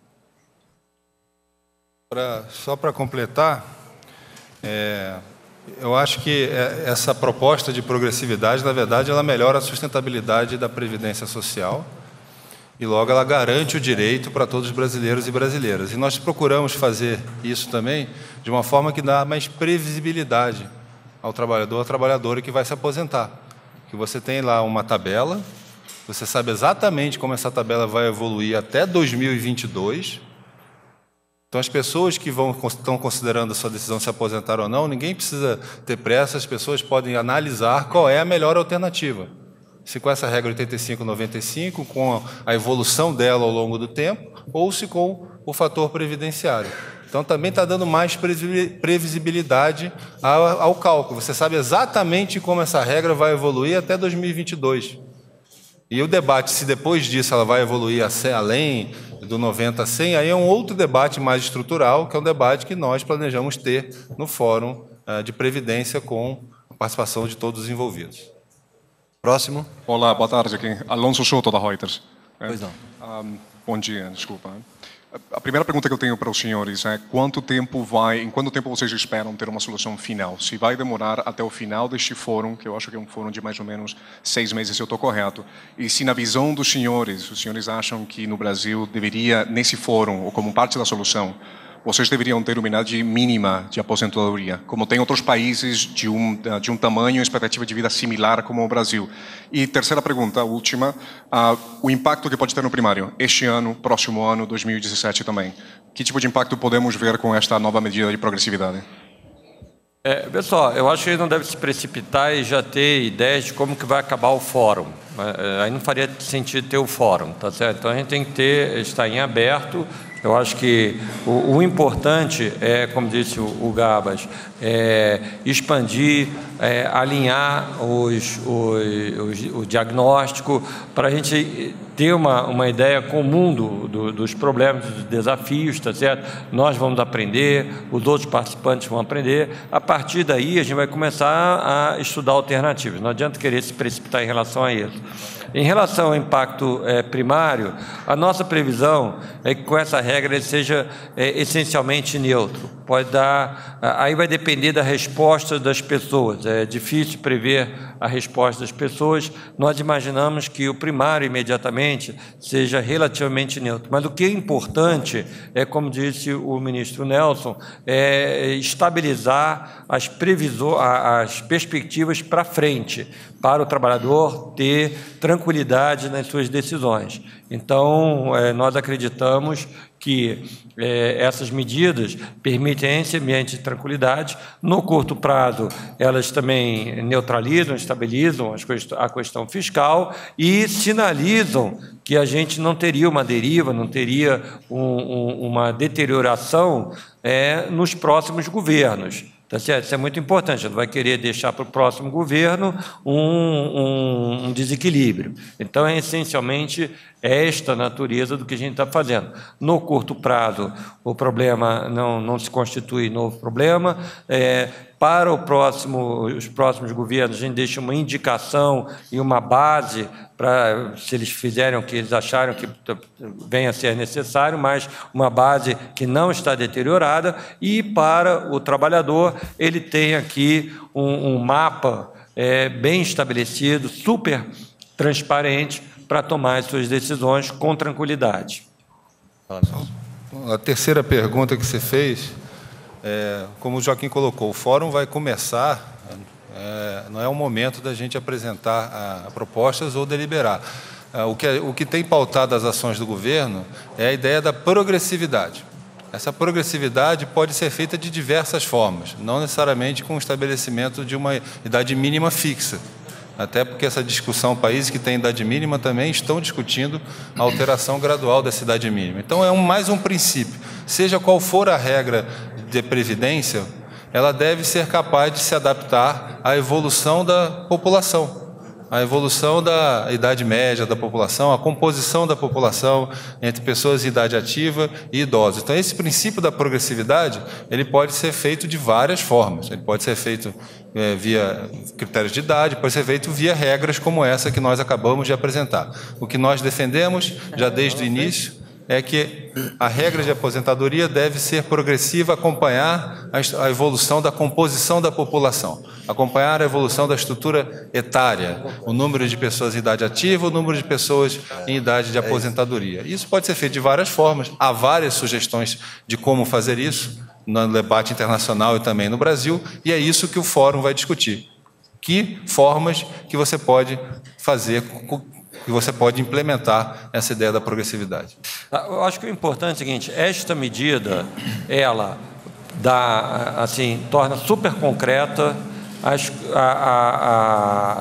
Pra, só para completar, é, eu acho que é, essa proposta de progressividade, na verdade, ela melhora a sustentabilidade da previdência social e logo ela garante o direito para todos os brasileiros e brasileiras. E nós procuramos fazer isso também de uma forma que dá mais previsibilidade ao trabalhador, ou trabalhadora que vai se aposentar. Que você tem lá uma tabela, você sabe exatamente como essa tabela vai evoluir até 2022 então, as pessoas que vão, estão considerando a sua decisão de se aposentar ou não, ninguém precisa ter pressa, as pessoas podem analisar qual é a melhor alternativa. Se com essa regra 85-95, com a evolução dela ao longo do tempo, ou se com o fator previdenciário. Então, também está dando mais previsibilidade ao cálculo. Você sabe exatamente como essa regra vai evoluir até 2022. E o debate, se depois disso ela vai evoluir a além do 90 a 100, aí é um outro debate mais estrutural, que é um debate que nós planejamos ter no Fórum eh, de Previdência com a participação de todos os envolvidos. Próximo. Olá, boa tarde. Aqui. É Alonso Souto, da Reuters. Pois não. Um, bom dia, desculpa. A primeira pergunta que eu tenho para os senhores é quanto tempo vai, em quanto tempo vocês esperam ter uma solução final? Se vai demorar até o final deste fórum, que eu acho que é um fórum de mais ou menos seis meses, se eu estou correto, e se na visão dos senhores, os senhores acham que no Brasil deveria, nesse fórum, ou como parte da solução, vocês deveriam ter uma idade mínima de aposentadoria, como tem outros países de um, eh, de um tamanho e expectativa de vida similar como o Brasil. E terceira pergunta, última, uh, o impacto que pode ter no primário, este ano, próximo ano, 2017 também. Que tipo de impacto podemos ver com esta nova medida de progressividade? É, pessoal, eu acho que não deve se precipitar e já ter ideias de como que vai acabar o fórum. É, é, aí não faria sentido ter o fórum, tá certo? Então a gente tem que ter, estar em aberto eu acho que o, o, importante é, como disse o, o Gabas, é expandir, é alinhar os, os, os, o diagnóstico para a gente ter uma, uma ideia comum do, do, dos problemas, dos desafios, tá certo? Nós vamos aprender, os outros participantes vão aprender. A partir daí, a gente vai começar a estudar alternativas. Não adianta querer se precipitar em relação a isso. Em relação ao impacto é, primário, a nossa previsão é que com essa regra ele seja é, essencialmente neutro pode dar. Aí vai depender da resposta das pessoas. É difícil prever a resposta das pessoas. Nós imaginamos que o primário imediatamente seja relativamente neutro. Mas o que é importante é, como disse o ministro Nelson, é estabilizar as, as perspectivas para frente, para o trabalhador ter tranquilidade nas suas decisões. Então, é, nós acreditamos que é, essas medidas permitem esse ambiente de tranquilidade. No curto prazo, elas também neutralizam, estabilizam quest a questão fiscal e sinalizam que a gente não teria uma deriva, não teria um, um, uma deterioração é, nos próximos governos. Tá certo? Isso é muito importante. ele vai querer deixar para o próximo governo um, um, um, desequilíbrio. Então, é essencialmente esta natureza do que a gente está fazendo. No curto prazo, o problema não, não se constitui novo problema. É, para próximo, os próximos governos, a gente deixa uma indicação e uma base para, se eles fizerem o que eles acharam que venha a ser necessário, mas uma base que não está deteriorada, e para o trabalhador, ele tem aqui um, um mapa é, bem estabelecido, super transparente, para tomar as suas decisões com tranquilidade. A terceira pergunta que você fez é, como o Joaquim colocou, o fórum vai começar, é, não é o momento da gente apresentar a, a propostas ou deliberar. É, o, que, é, o que tem pautado as ações do governo é a ideia da progressividade. Essa progressividade pode ser feita de diversas formas, não necessariamente com o estabelecimento de uma idade mínima fixa. Até porque essa discussão, países que têm idade mínima também estão discutindo a alteração gradual dessa idade mínima. Então, é um, mais um princípio. Seja qual for a regra de previdência, ela deve ser capaz de se adaptar à evolução da população, à evolução da idade média da população, à composição da população entre pessoas de idade ativa e idosos. Então, esse princípio da progressividade ele pode ser feito de várias formas. Ele pode ser feito é, via critérios de idade, pode ser feito via regras como essa que nós acabamos de apresentar. O que nós defendemos já desde o início é que a regra de aposentadoria deve ser progressiva, acompanhar a evolução da composição da população, acompanhar a evolução da estrutura etária, o número de pessoas em idade ativa, o número de pessoas em idade de é aposentadoria. Isso pode ser feito de várias formas, há várias sugestões de como fazer isso no debate internacional e também no Brasil, e é isso que o fórum vai discutir. Que formas que você pode fazer que você pode implementar essa ideia da progressividade. Ah, eu acho que o importante é o seguinte: esta medida, ela dá, assim, torna super concreta a, a,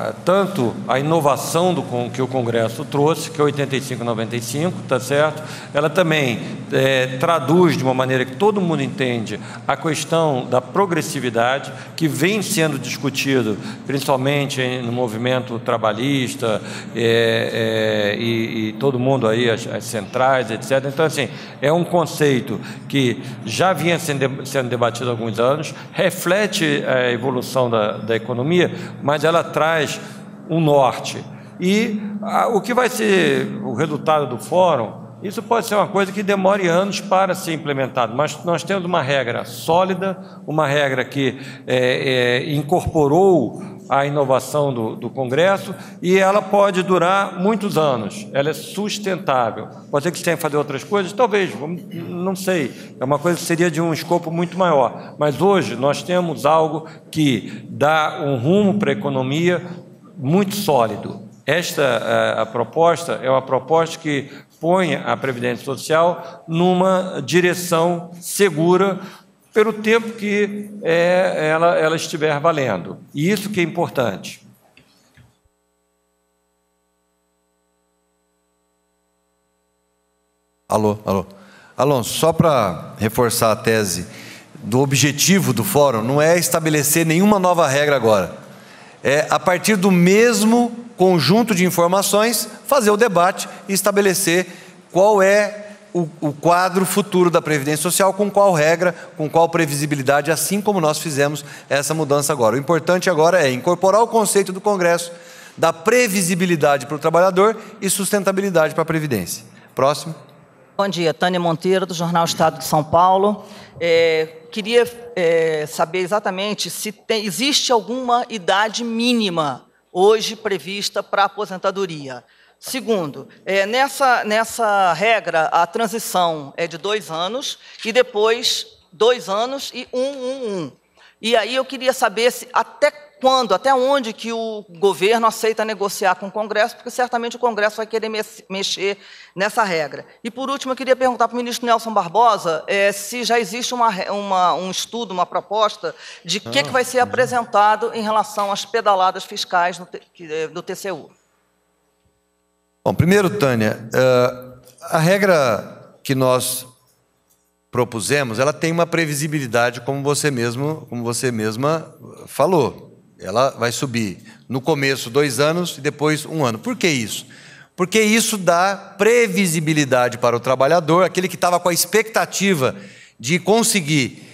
a, tanto a inovação do, que o Congresso trouxe, que é 85-95, tá certo? Ela também é, traduz de uma maneira que todo mundo entende a questão da progressividade, que vem sendo discutido principalmente no movimento trabalhista é, é, e, e, todo mundo aí, as, as, centrais, etc. Então, assim, é um conceito que já vinha sendo, sendo debatido há alguns anos, reflete a evolução da, da, economia, mas ela traz um norte. E a, o que vai ser o resultado do fórum? Isso pode ser uma coisa que demore anos para ser implementado, mas nós temos uma regra sólida, uma regra que é, é, incorporou a inovação do, do Congresso e ela pode durar muitos anos, ela é sustentável. Pode ser que você tenha que fazer outras coisas? Talvez, não sei. É uma coisa que seria de um escopo muito maior. Mas hoje nós temos algo que dá um rumo para a economia muito sólido. Esta a, eh, a proposta é uma proposta que põe a Previdência Social numa direção segura pelo tempo que é, ela, ela estiver valendo. E isso que é importante. Alô, alô. Alonso, só para reforçar a tese do objetivo do fórum, não é estabelecer nenhuma nova regra agora. É, a partir do mesmo conjunto de informações, fazer o debate e estabelecer qual é o, o quadro futuro da Previdência Social, com qual regra, com qual previsibilidade, assim como nós fizemos essa mudança agora. O importante agora é incorporar o conceito do Congresso da previsibilidade para o trabalhador e sustentabilidade para a Previdência. Próximo. Bom dia, Tânia Monteiro, do Jornal Estado de São Paulo. É, queria é, saber exatamente se tem, existe alguma idade mínima hoje prevista para a aposentadoria. Segundo, é, nessa, nessa regra, a transição é de dois anos e depois dois anos e um, um, um. E aí eu queria saber se, até quando, até onde que o governo aceita negociar com o Congresso, porque certamente o Congresso vai querer mexer nessa regra. E, por último, eu queria perguntar para o ministro Nelson Barbosa é, se já existe uma, uma, um estudo, uma proposta de o ah, que, que vai ser uhum. apresentado em relação às pedaladas fiscais no, é, do TCU. Bom, primeiro, Tânia, eh, a regra que nós propusemos, ela tem uma previsibilidade, como você mesmo, como você mesma falou. Ela vai subir no começo dois anos e depois um ano. Por que isso? Porque isso dá previsibilidade para o trabalhador, aquele que estava com a expectativa de conseguir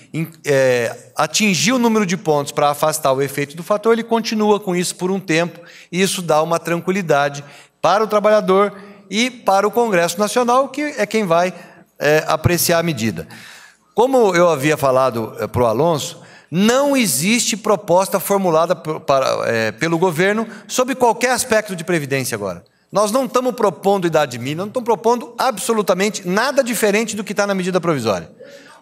é, atingir o número de pontos para afastar o efeito do fator, ele continua com isso por um tempo e isso dá uma tranquilidade para o trabalhador e para o Congresso Nacional, que é quem vai é, apreciar a medida. Como eu havia falado é, eh, para o Alonso, não existe proposta formulada para, é, pelo governo sobre qualquer aspecto de previdência agora. Nós não estamos propondo idade mínima, não estamos propondo absolutamente nada diferente do que está na medida provisória.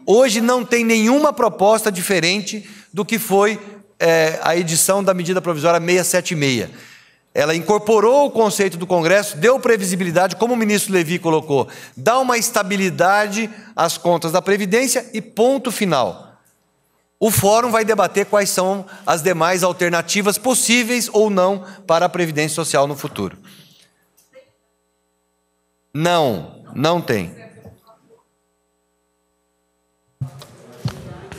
Hoje não tem nenhuma proposta diferente do que foi é, a edição da medida provisória 676. Ela incorporou o conceito do Congresso, deu previsibilidade, como o ministro Levi colocou, dá uma estabilidade às contas da Previdência e ponto final. O fórum vai debater quais são as demais alternativas possíveis ou não para a Previdência Social no futuro. Não, não tem.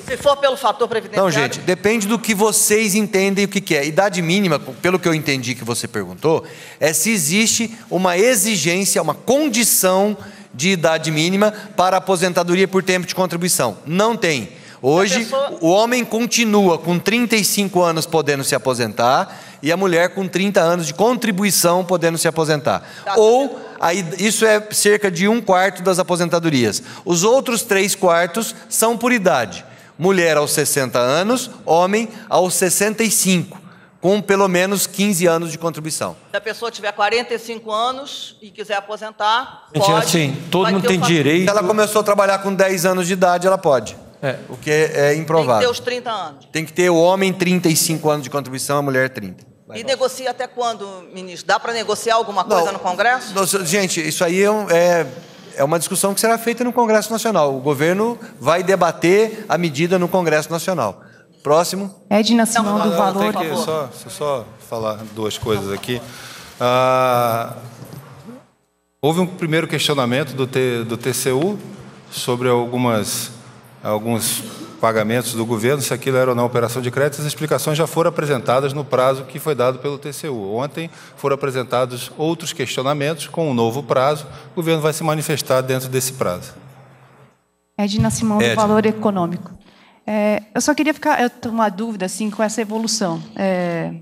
Se for pelo fator previdenciário. Não, gente, depende do que vocês entendem o que, que é. Idade mínima, pelo que eu entendi que você perguntou, é se existe uma exigência, uma condição de idade mínima para aposentadoria por tempo de contribuição. Não tem. Hoje, pessoa... o homem continua com 35 anos podendo se aposentar e a mulher com 30 anos de contribuição podendo se aposentar. Tá, Ou, isso é cerca de um quarto das aposentadorias. Os outros três quartos são por idade mulher aos 60 anos, homem aos 65, com pelo menos 15 anos de contribuição. Se a pessoa tiver 45 anos e quiser aposentar, é pode. Gente, assim, todo mundo tem direito. Se ela começou a trabalhar com 10 anos de idade, ela pode. É. O que é improvável. Tem que ter os 30 anos. Tem que ter o homem 35 anos de contribuição, a mulher 30. Vai e negocia até quando, ministro? Dá para negociar alguma coisa não, no Congresso? Não, gente, isso aí é, é é uma discussão que será feita no Congresso Nacional. O governo vai debater a medida no Congresso Nacional. Próximo. de nacional do Valor. Eu que, só, só falar duas coisas aqui. Ah, houve um primeiro questionamento do, T, do TCU sobre algumas, alguns pagamentos do governo, se aquilo era ou não operação de crédito, as explicações já foram apresentadas no prazo que foi dado pelo TCU. Ontem foram apresentados outros questionamentos com um novo prazo. O governo vai se manifestar dentro desse prazo. Edna Simão, Edna. do Valor Econômico. É, eu só queria ficar, eu tenho uma dúvida assim, com essa evolução. É,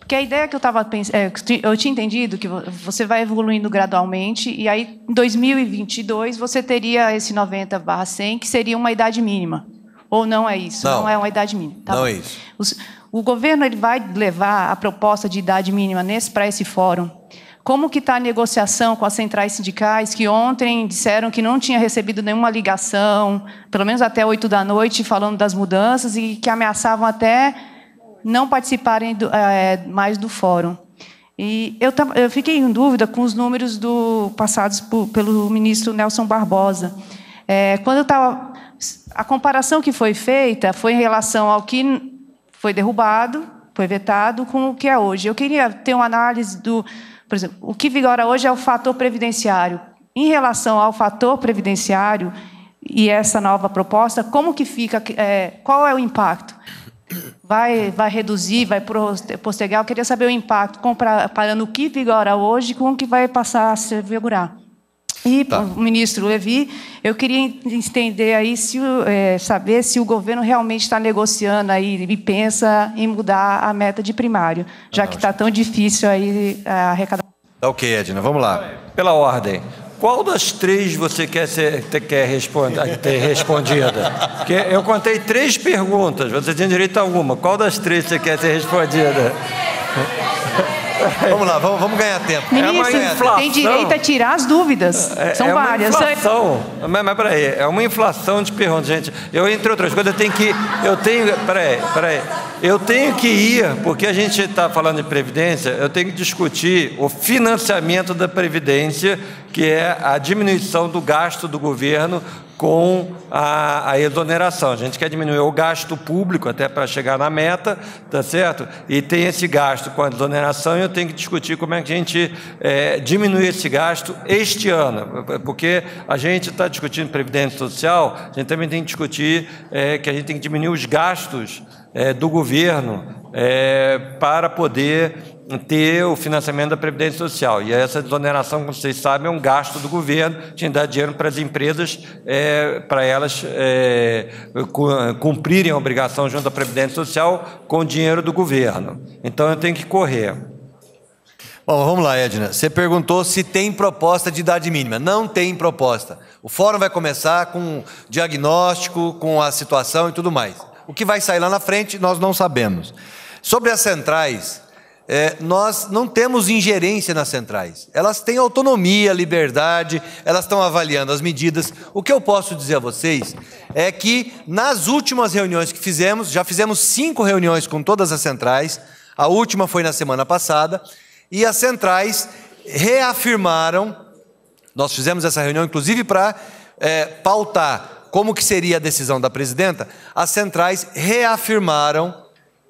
porque a ideia que eu estava pensando, é, eu tinha entendido que você vai evoluindo gradualmente, e aí em 2022 você teria esse 90/100, que seria uma idade mínima. Ou não é isso? Não, não é uma idade mínima. Tá não bom. é isso. o governo ele vai levar a proposta de idade mínima para esse fórum. Como que está a negociação com as centrais sindicais que ontem disseram que não tinha recebido nenhuma ligação, pelo menos até oito da noite, falando das mudanças e que ameaçavam até não participarem do, é, mais do fórum. E eu, eu, fiquei em dúvida com os números do, passados por, pelo ministro Nelson Barbosa. É, quando eu estava a comparação que foi feita foi em relação ao que foi derrubado, foi vetado, com o que é hoje. Eu queria ter uma análise do, por exemplo, o que vigora hoje é o fator previdenciário. Em relação ao fator previdenciário e essa nova proposta, como que fica, é, qual é o impacto? Vai, vai reduzir, vai postergar? Eu queria saber o impacto, comparando o que vigora hoje com o que vai passar a se vigorar. E tá. o ministro Levi, eu queria entender aí se é, saber se o governo realmente está negociando aí e pensa em mudar a meta de primário, já Não, que está tão difícil aí a é, arrecadação. o tá ok, Edna, vamos lá. Pela ordem. Qual das três você quer, ser, quer responder, ter respondida? Porque eu contei três perguntas, você tem direito a alguma? Qual das três você quer ser respondida? Vamos lá, vamos, vamos ganhar tempo. Ministro, é tem direito a tirar as dúvidas. É, é São é várias. inflação. Mas, mas peraí, é uma inflação de perguntas, gente. Eu, entre outras coisas, eu tenho que. Eu tenho. Peraí, peraí. Eu tenho que ir, porque a gente está falando de previdência, eu tenho que discutir o financiamento da previdência, que é a diminuição do gasto do governo com a, a, exoneração. A gente quer diminuir o gasto público até para chegar na meta, tá certo? E tem esse gasto com a exoneração e eu tenho que discutir como é que a gente é, diminui esse gasto este ano, porque a gente está discutindo previdência social, a gente também tem que discutir é, que a gente tem que diminuir os gastos é, do governo é, para poder ter o financiamento da Previdência Social. E essa desoneração, como vocês sabem, é um gasto do governo, tinha que dar dinheiro para as empresas, é, para elas é, cumprirem a obrigação junto à Previdência Social com o dinheiro do governo. Então eu tenho que correr. Bom, vamos lá, Edna. Você perguntou se tem proposta de idade mínima. Não tem proposta. O fórum vai começar com diagnóstico, com a situação e tudo mais. O que vai sair lá na frente, nós não sabemos. Sobre as centrais, é, nós não temos ingerência nas centrais. Elas têm autonomia, liberdade, elas estão avaliando as medidas. O que eu posso dizer a vocês é que nas últimas reuniões que fizemos, já fizemos cinco reuniões com todas as centrais, a última foi na semana passada, e as centrais reafirmaram, nós fizemos essa reunião inclusive para é, pautar como que seria a decisão da presidenta, as centrais reafirmaram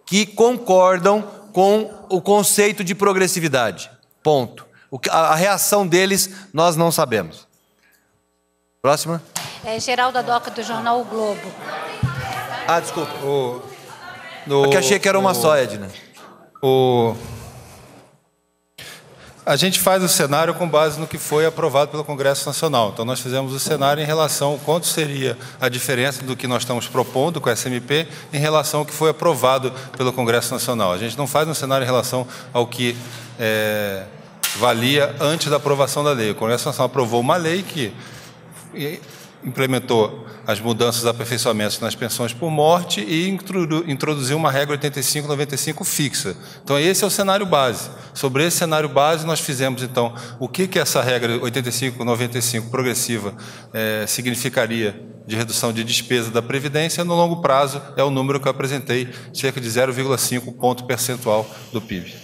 que concordam com o conceito de progressividade. Ponto. a, reação deles nós não sabemos. Próxima. É Geralda Doca, do jornal o Globo. Ah, desculpa. O, no, é Porque achei que era uma o, só, Edna. O, a gente faz o cenário com base no que foi aprovado pelo Congresso Nacional. Então, nós fizemos o cenário em relação ao quanto seria a diferença do que nós estamos propondo com a SMP em relação ao que foi aprovado pelo Congresso Nacional. A gente não faz um cenário em relação ao que é, valia antes da aprovação da lei. O Congresso Nacional aprovou uma lei que implementou as mudanças, aperfeiçoamentos nas pensões por morte e introduziu uma regra 85-95 fixa. Então, esse é o cenário base. Sobre esse cenário base, nós fizemos, então, o que, que essa regra 85-95 progressiva é, significaria de redução de despesa da Previdência no longo prazo, é o número que eu apresentei, cerca de 0,5 ponto percentual do PIB.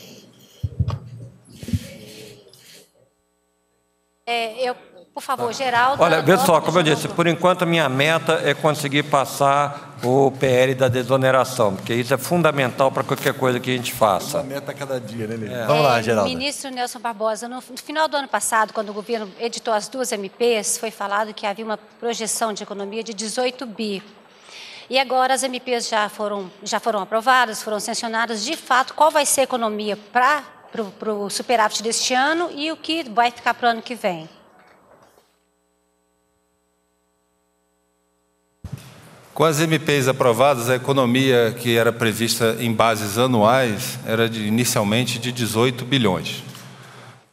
É, eu por favor, tá. Geraldo. Olha, vê só, como eu disse, por enquanto a minha meta é conseguir passar o PL da desoneração, porque isso é fundamental para qualquer coisa que a gente faça. Uma meta a cada dia, né, Lívia? É. Vamos lá, é, Geraldo. ministro Nelson Barbosa, no final do ano passado, quando o governo editou as duas MPs, foi falado que havia uma projeção de economia de 18 bi. E agora as MPs já foram, já foram aprovadas, foram sancionadas. De fato, qual vai ser a economia para o superávit deste ano e o que vai ficar para o ano que vem? Com as MPs aprovadas, a economia que era prevista em bases anuais era de, inicialmente de 18 bilhões.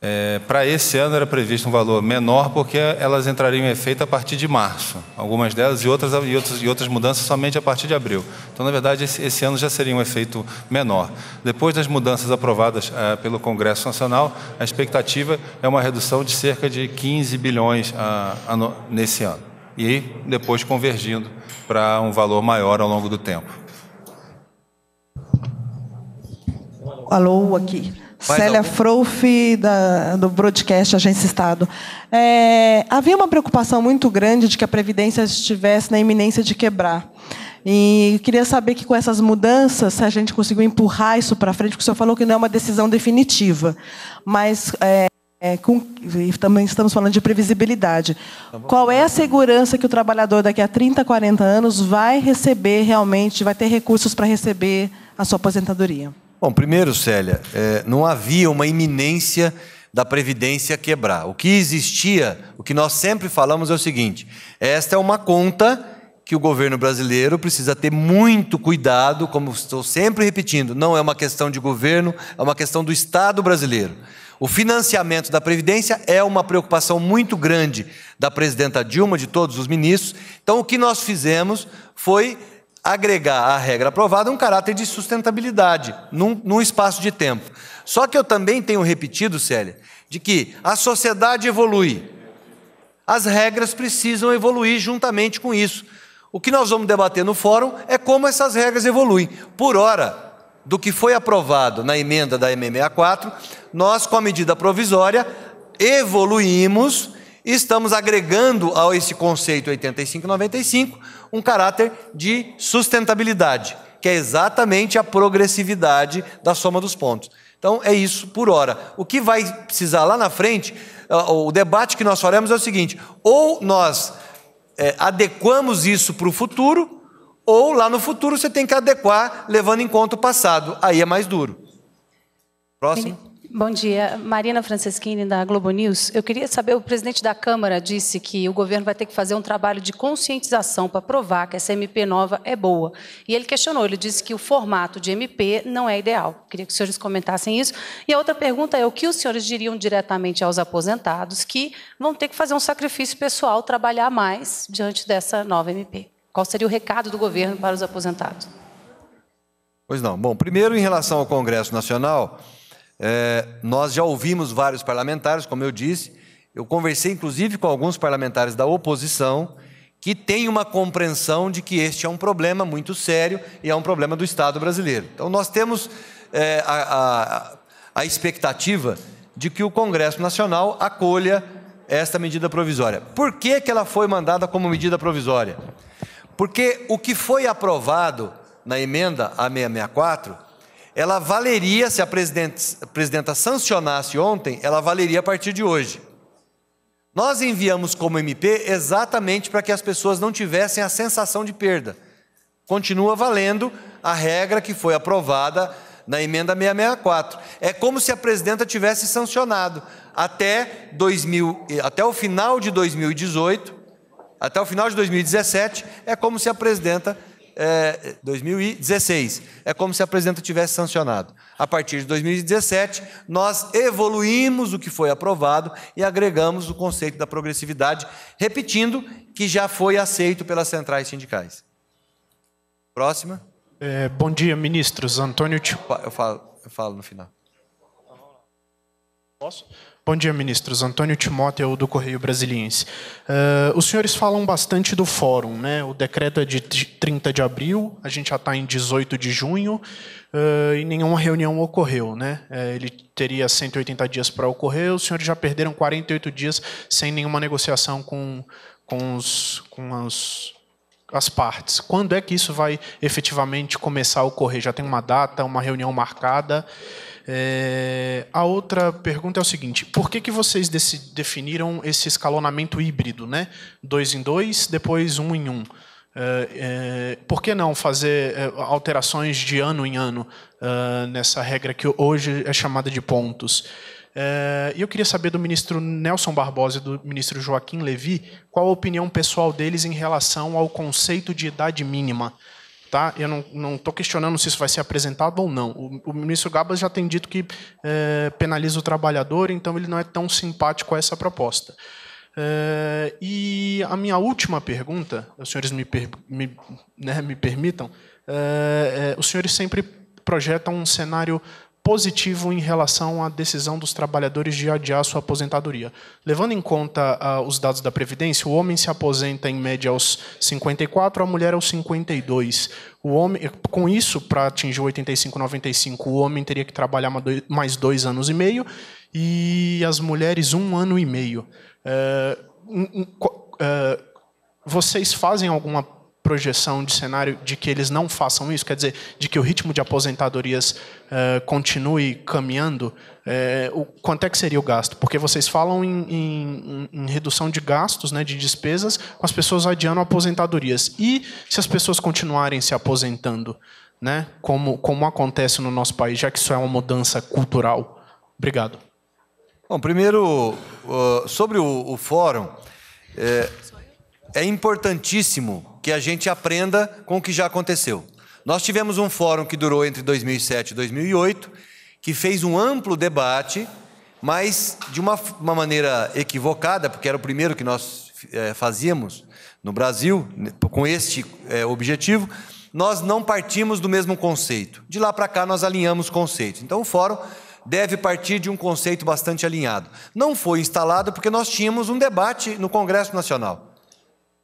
É, Para esse ano era previsto um valor menor, porque elas entrariam em efeito a partir de março, algumas delas, e outras, e outras, e outras mudanças somente a partir de abril. Então, na verdade, esse, esse ano já seria um efeito menor. Depois das mudanças aprovadas é, pelo Congresso Nacional, a expectativa é uma redução de cerca de 15 bilhões a, ah, a, nesse ano. E aí, depois convergindo para um valor maior ao longo do tempo. Alô, aqui. Célia algum? Frouf, da, do broadcast Agência Estado. É, havia uma preocupação muito grande de que a Previdência estivesse na iminência de quebrar. E queria saber que com essas mudanças, se a gente conseguiu empurrar isso para frente, porque o senhor falou que não é uma decisão definitiva. Mas é, é, com, e também estamos falando de previsibilidade. Então, Qual é a segurança que o trabalhador daqui a 30, 40 anos vai receber realmente, vai ter recursos para receber a sua aposentadoria? Bom, primeiro, Célia, é, não havia uma iminência da Previdência quebrar. O que existia, o que nós sempre falamos é o seguinte: esta é uma conta que o governo brasileiro precisa ter muito cuidado, como estou sempre repetindo, não é uma questão de governo, é uma questão do Estado brasileiro. O financiamento da Previdência é uma preocupação muito grande da presidenta Dilma, de todos os ministros. Então, o que nós fizemos foi agregar à regra aprovada um caráter de sustentabilidade num, num, espaço de tempo. Só que eu também tenho repetido, Célia, de que a sociedade evolui. As regras precisam evoluir juntamente com isso. O que nós vamos debater no fórum é como essas regras evoluem. Por hora, do que foi aprovado na emenda da mm 64 nós, com a medida provisória, evoluímos e estamos agregando a esse conceito 8595 um caráter de sustentabilidade, que é exatamente a progressividade da soma dos pontos. Então é isso por hora. O que vai precisar lá na frente, ah, o debate que nós faremos é o seguinte: ou nós é, adequamos isso para o futuro, ou lá no futuro você tem que adequar levando em conta o passado. Aí é mais duro. Próximo. Bom dia. Marina Franceschini, da Globo News. Eu queria saber: o presidente da Câmara disse que o governo vai ter que fazer um trabalho de conscientização para provar que essa MP nova é boa. E ele questionou: ele disse que o formato de MP não é ideal. Queria que os senhores comentassem isso. E a outra pergunta é: o que os senhores diriam diretamente aos aposentados que vão ter que fazer um sacrifício pessoal, trabalhar mais diante dessa nova MP? Qual seria o recado do governo para os aposentados? Pois não. Bom, primeiro, em relação ao Congresso Nacional, é, nós já ouvimos vários parlamentares, como eu disse. Eu conversei, inclusive, com alguns parlamentares da oposição que têm uma compreensão de que este é um problema muito sério e é um problema do Estado brasileiro. Então, nós temos é, a, a, a expectativa de que o Congresso Nacional acolha esta medida provisória. Por que, que ela foi mandada como medida provisória? Porque o que foi aprovado na emenda a 664, ela valeria, se a presidenta, a presidenta sancionasse ontem, ela valeria a partir de hoje. Nós enviamos como MP exatamente para que as pessoas não tivessem a sensação de perda. Continua valendo a regra que foi aprovada na emenda 664. É como se a presidenta tivesse sancionado até, 2000, até o final de 2018 até o final de 2017, é como se a presidenta. É, 2016, é como se a presidenta tivesse sancionado. A partir de 2017, nós evoluímos o que foi aprovado e agregamos o conceito da progressividade, repetindo que já foi aceito pelas centrais sindicais. Próxima. É, bom dia, ministros. Antônio Eu falo, eu falo no final. Posso? Bom dia, ministros. Antônio Timóteo, do Correio Brasiliense. Uh, os senhores falam bastante do fórum, né? O decreto é de 30 de abril, a gente já está em 18 de junho uh, e nenhuma reunião ocorreu, né? Uh, ele teria 180 dias para ocorrer, os senhores já perderam 48 dias sem nenhuma negociação com, com, os, com as partes. Quando é que isso vai efetivamente começar a ocorrer? Já tem uma data, uma reunião marcada? É, a outra pergunta é o seguinte: por que, que vocês definiram esse escalonamento híbrido, né? Dois em dois, depois um em um. É, é, por que não fazer é, alterações de ano em ano é, nessa regra que hoje é chamada de pontos? É, e eu queria saber do ministro Nelson Barbosa e do ministro Joaquim Levi qual a opinião pessoal deles em relação ao conceito de idade mínima. Tá? Eu não estou questionando se isso vai ser apresentado ou não. O, o ministro Gabas já tem dito que é, penaliza o trabalhador, então ele não é tão simpático a essa proposta. É, e a minha última pergunta, os senhores me, per, me, né, me permitam, é, os senhores sempre projetam um cenário positivo em relação à decisão dos trabalhadores de adiar sua aposentadoria. Levando em conta uh, os dados da Previdência, o homem se aposenta em média aos 54, a mulher aos 52. O homem, com isso, para atingir 85, 95, o homem teria que trabalhar mais dois anos e meio e as mulheres um ano e meio. Uh, uh, vocês fazem alguma projeção de cenário de que eles não façam isso? Quer dizer, de que o ritmo de aposentadorias uh, continue caminhando? Eh, o, quanto é que seria o gasto? Porque vocês falam em, em, em, redução de gastos, né, de despesas, com as pessoas adiando aposentadorias. E se as pessoas continuarem se aposentando, né, como, como acontece no nosso país, já que isso é uma mudança cultural? Obrigado. Bom, primeiro, uh, sobre o, o fórum, é, é importantíssimo que a gente aprenda com o que já aconteceu. Nós tivemos um fórum que durou entre 2007 e 2008, que fez um amplo debate, mas de uma, uma maneira equivocada, porque era o primeiro que nós é, fazíamos no Brasil, né, com este é, objetivo, nós não partimos do mesmo conceito. De lá para cá, nós alinhamos conceitos. Então, o fórum deve partir de um conceito bastante alinhado. Não foi instalado porque nós tínhamos um debate no Congresso Nacional.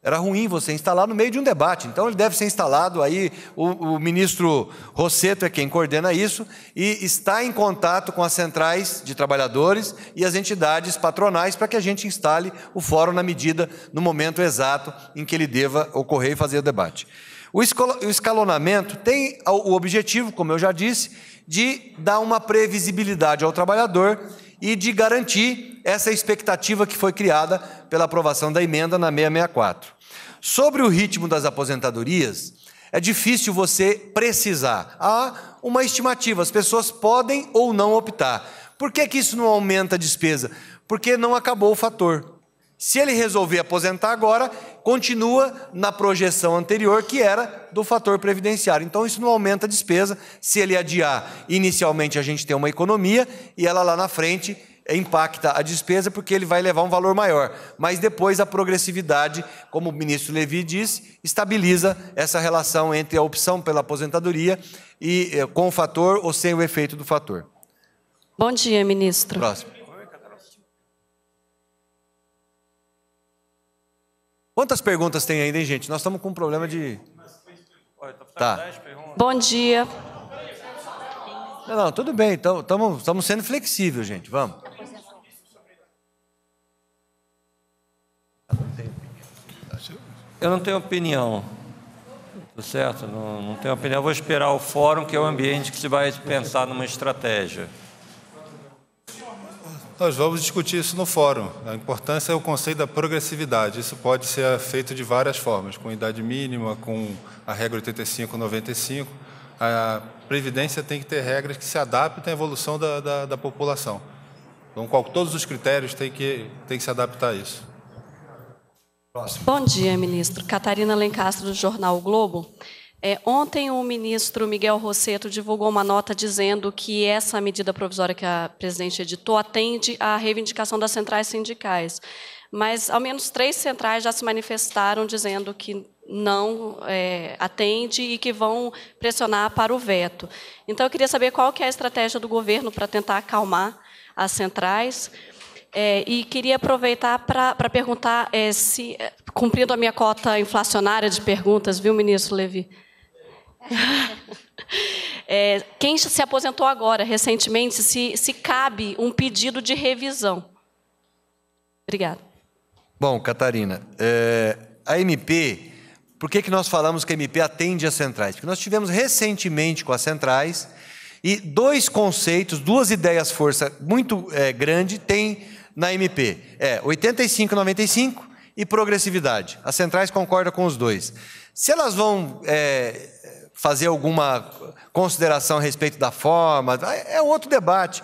Era ruim você instalar no meio de um debate. Então ele deve ser instalado aí. O, o ministro Rosseto é quem coordena isso e está em contato com as centrais de trabalhadores e as entidades patronais para que a gente instale o fórum na medida, no momento exato em que ele deva ocorrer e fazer o debate. O escalonamento tem o objetivo, como eu já disse, de dar uma previsibilidade ao trabalhador e de garantir essa expectativa que foi criada pela aprovação da emenda na 664. Sobre o ritmo das aposentadorias, é difícil você precisar. Há uma estimativa, as pessoas podem ou não optar. Por que, que isso não aumenta a despesa? Porque não acabou o fator. Se ele resolver aposentar agora, continua na projeção anterior, que era do fator previdenciário. Então, isso não aumenta a despesa. Se ele adiar, inicialmente a gente tem uma economia e ela lá na frente impacta a despesa porque ele vai levar um valor maior. Mas depois a progressividade, como o ministro Levi disse, estabiliza essa relação entre a opção pela aposentadoria e eh, com o fator ou sem o efeito do fator. Bom dia, ministro. Próximo. Quantas perguntas tem ainda, hein, gente? Nós estamos com um problema de. Tá. Bom dia. Não, não tudo bem, estamos então, sendo flexível, gente. Vamos. Eu não tenho opinião. Tá certo? Não, não tenho opinião. Eu vou esperar o fórum, que é o ambiente que se vai pensar numa estratégia. Nós vamos discutir isso no fórum. A importância é o conceito da progressividade. Isso pode ser feito de várias formas, com idade mínima, com a regra 85, 95. A Previdência tem que ter regras que se adaptem à evolução da, da, da população. Então, qual, todos os critérios têm que, têm que se adaptar a isso. Próximo. Bom dia, ministro. Catarina Lencastro, do Jornal o Globo. É, ontem o ministro Miguel Rosseto divulgou uma nota dizendo que essa medida provisória que a presidente editou atende à reivindicação das centrais sindicais. Mas ao menos três centrais já se manifestaram dizendo que não é, atende e que vão pressionar para o veto. Então, eu queria saber qual que é a estratégia do governo para tentar acalmar as centrais. É, e queria aproveitar para perguntar é, se, é, cumprindo a minha cota inflacionária de perguntas, viu, ministro Levi? É, quem se aposentou agora, recentemente, se, se cabe um pedido de revisão. Obrigada. Bom, Catarina, é, a MP, por que, que nós falamos que a MP atende as centrais? Porque nós tivemos recentemente com as centrais e dois conceitos, duas ideias força muito é, grande tem na MP. É 85 95 e progressividade. As centrais concordam com os dois. Se elas vão é, fazer alguma consideração a respeito da forma, é outro debate.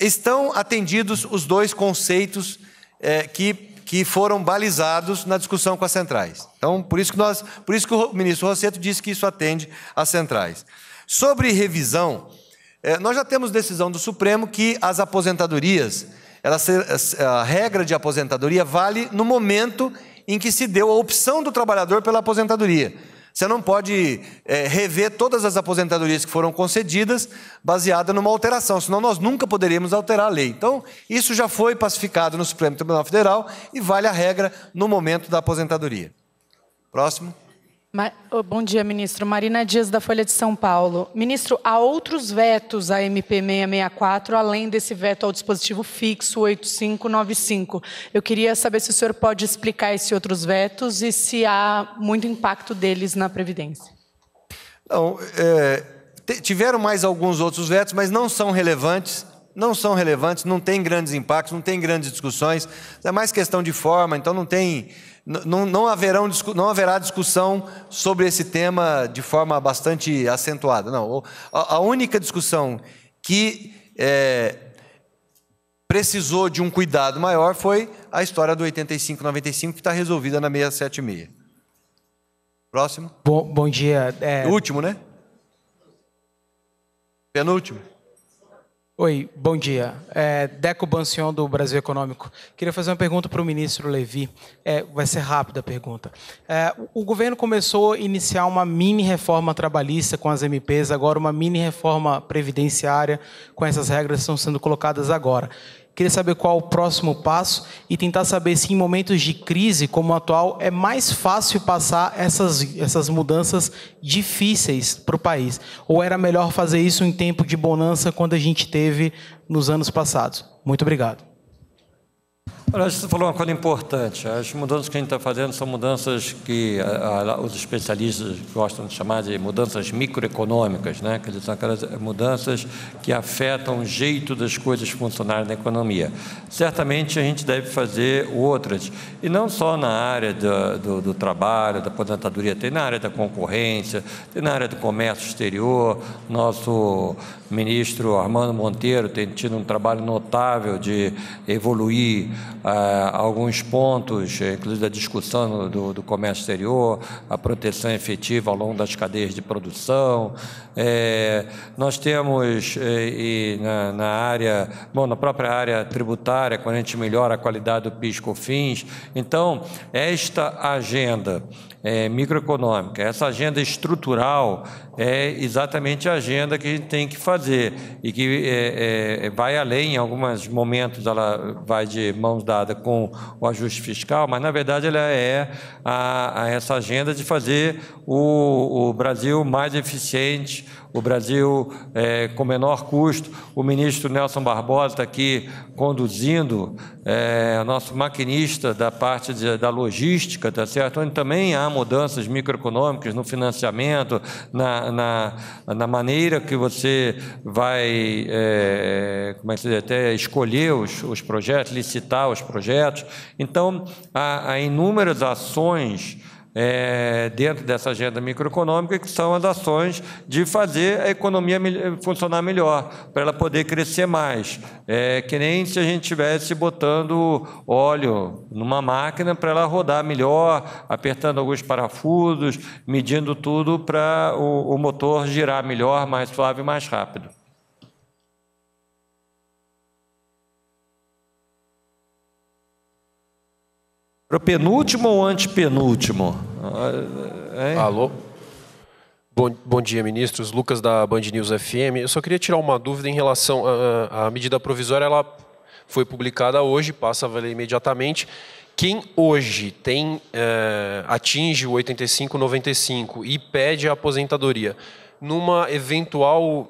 Estão atendidos os dois conceitos é, que, que foram balizados na discussão com as centrais. Então, por isso que nós, por isso que o ministro Rosseto disse que isso atende às centrais. Sobre revisão, é, nós já temos decisão do Supremo que as aposentadorias, elas, a regra de aposentadoria vale no momento em que se deu a opção do trabalhador pela aposentadoria. Você não pode é, rever todas as aposentadorias que foram concedidas baseada numa alteração, senão nós nunca poderíamos alterar a lei. Então, isso já foi pacificado no Supremo Tribunal Federal e vale a regra no momento da aposentadoria. Próximo. Oh, bom dia, ministro. Marina Dias, da Folha de São Paulo. Ministro, há outros vetos à MP 664, além desse veto ao dispositivo fixo 8595. Eu queria saber se o senhor pode explicar esses outros vetos e se há muito impacto deles na Previdência. Não, é, tiveram mais alguns outros vetos, mas não são relevantes não são relevantes, não tem grandes impactos, não tem grandes discussões, é mais questão de forma, então não tem não, não, haverão, não haverá discussão sobre esse tema de forma bastante acentuada. Não, a, a única discussão que é, precisou de um cuidado maior foi a história do 85-95, que está resolvida na 676. Próximo. Bom, bom dia. É... Último, né? Penúltimo. Oi, bom dia. É, Deco Bancion, do Brasil Econômico. Queria fazer uma pergunta para o ministro Levi. É, vai ser rápida a pergunta. É, o governo começou a iniciar uma mini reforma trabalhista com as MPs, agora uma mini reforma previdenciária com essas regras que estão sendo colocadas agora queria saber qual o próximo passo e tentar saber se em momentos de crise como o atual é mais fácil passar essas, essas mudanças difíceis para o país. Ou era melhor fazer isso em tempo de bonança quando a gente teve nos anos passados? Muito obrigado. Olha, você falou uma coisa importante. As mudanças que a gente está fazendo são mudanças que a, a, os especialistas gostam de chamar de mudanças microeconômicas, né? Que são aquelas eh, mudanças que afetam o jeito das coisas funcionarem na economia. Certamente a gente deve fazer outras, e não só na área do, do, do trabalho, da aposentadoria, tem na área da concorrência, tem na área do comércio exterior. Nosso ministro Armando Monteiro tem tido um trabalho notável de evoluir ah, alguns pontos, eh, inclusive a discussão do, do, comércio exterior, a proteção efetiva ao longo das cadeias de produção. É, nós temos eh, e na, na, área, bom, na própria área tributária, quando a gente melhora a qualidade do PIS/COFINS. Então, esta agenda é, microeconômica, essa agenda estrutural é exatamente a agenda que a gente tem que fazer e que é, é, vai além, em alguns momentos ela vai de mãos dadas com o ajuste fiscal, mas na verdade ela é a, a essa agenda de fazer o, o Brasil mais eficiente, o Brasil é, com menor custo. O ministro Nelson Barbosa está aqui conduzindo é, nosso maquinista da parte de, da logística, tá certo? Onde também há mudanças microeconômicas no financiamento, na, na, na maneira que você vai é, como é que se diz, até escolher os, os projetos, licitar os projetos. Então, há, há inúmeras ações é, dentro dessa agenda microeconômica, que são as ações de fazer a economia funcionar melhor, para ela poder crescer mais. É que nem se a gente estivesse botando óleo numa máquina para ela rodar melhor, apertando alguns parafusos, medindo tudo para o, o motor girar melhor, mais suave e mais rápido. o penúltimo ou antepenúltimo? Ah, é, é. Alô? Bom, bom, dia, ministros. Lucas da Band News FM. Eu só queria tirar uma dúvida em relação à medida provisória. Ela foi publicada hoje, passa a valer imediatamente. Quem hoje tem eh, atinge o 85,95 e pede a aposentadoria, numa eventual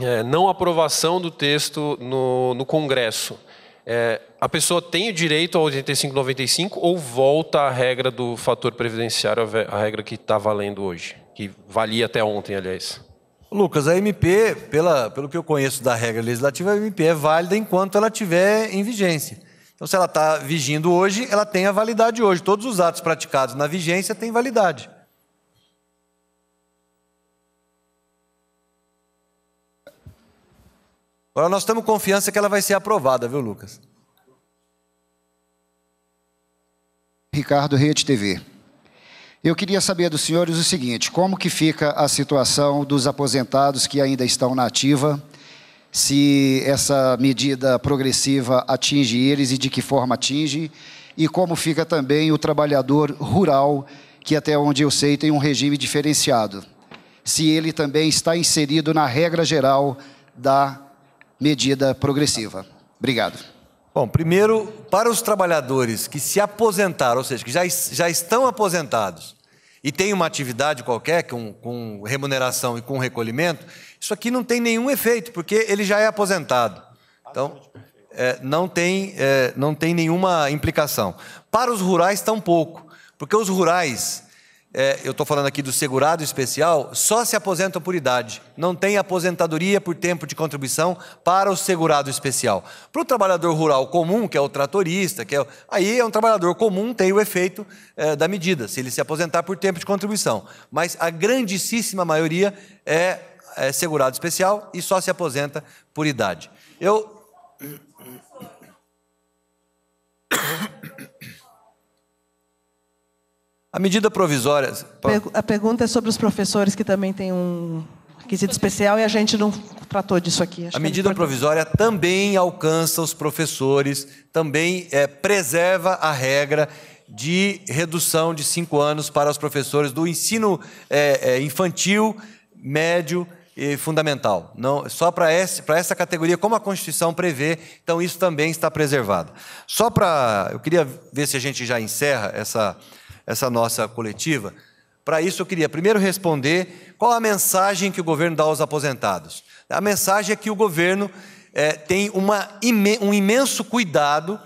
eh, não aprovação do texto no, no Congresso, é, a pessoa tem o direito ao 85,95 ou volta à regra do fator previdenciário, a regra que está valendo hoje, que valia até ontem, aliás? Lucas, a MP, pela, pelo que eu conheço da regra legislativa, a MP é válida enquanto ela tiver em vigência. Então, se ela está vigindo hoje, ela tem a validade hoje. Todos os atos praticados na vigência têm validade. Agora nós temos confiança que ela vai ser aprovada, viu, Lucas? Ricardo Rede TV. Eu queria saber dos senhores o seguinte: como que fica a situação dos aposentados que ainda estão na ativa? Se essa medida progressiva atinge eles e de que forma atinge? E como fica também o trabalhador rural, que até onde eu sei tem um regime diferenciado? Se ele também está inserido na regra geral da medida progressiva. Obrigado. Bom, primeiro, para os trabalhadores que se aposentaram, ou seja, que já, já estão aposentados e têm uma atividade qualquer com, com remuneração e com recolhimento, isso aqui não tem nenhum efeito, porque ele já é aposentado. Então, é, não, tem, é, não tem nenhuma implicação. Para os rurais, tampouco, porque os rurais é, eu estou falando aqui do segurado especial, só se aposentam por idade. Não tem aposentadoria por tempo de contribuição para o segurado especial. Para o trabalhador rural comum, que é o tratorista, que é, aí é um trabalhador comum, tem o efeito é, da medida, se ele se aposentar por tempo de contribuição. Mas a grandíssima maioria é, é segurado especial e só se aposenta por idade. Eu. A medida provisória. A pergunta é sobre os professores que também têm um requisito especial e a gente não tratou disso aqui. Acho a é medida é provisória também alcança os professores, também é, preserva a regra de redução de cinco anos para os professores do ensino é, é infantil, médio e fundamental. Não, só para essa categoria, como a Constituição prevê, então isso também está preservado. Só para. Eu queria ver se a gente já encerra essa essa nossa coletiva. Para isso, eu queria primeiro responder qual a mensagem que o governo dá aos aposentados. A mensagem é que o governo é, tem uma, um imenso cuidado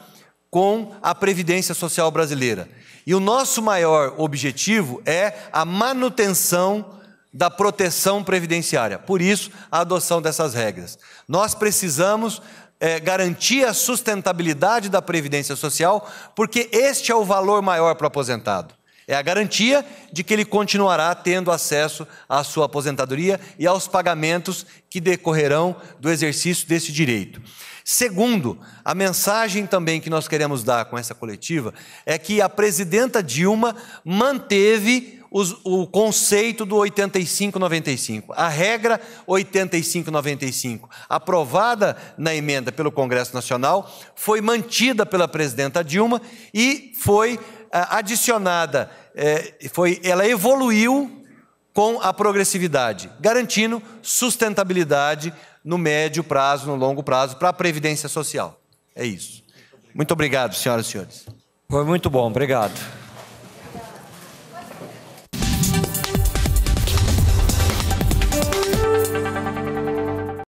com a previdência social brasileira. E o nosso maior objetivo é a manutenção da proteção previdenciária. Por isso, a adoção dessas regras. Nós precisamos é, garantir a sustentabilidade da Previdência Social, porque este é o valor maior para o aposentado. É a garantia de que ele continuará tendo acesso à sua aposentadoria e aos pagamentos que decorrerão do exercício desse direito. Segundo, a mensagem também que nós queremos dar com essa coletiva é que a presidenta Dilma manteve os, o conceito do 85-95, a regra 85-95, aprovada na emenda pelo Congresso Nacional, foi mantida pela presidenta Dilma e foi ah, adicionada, eh, foi, ela evoluiu com a progressividade, garantindo sustentabilidade no médio prazo, no longo prazo, para a Previdência Social. É isso. Muito obrigado, senhoras e senhores. Foi muito bom, obrigado.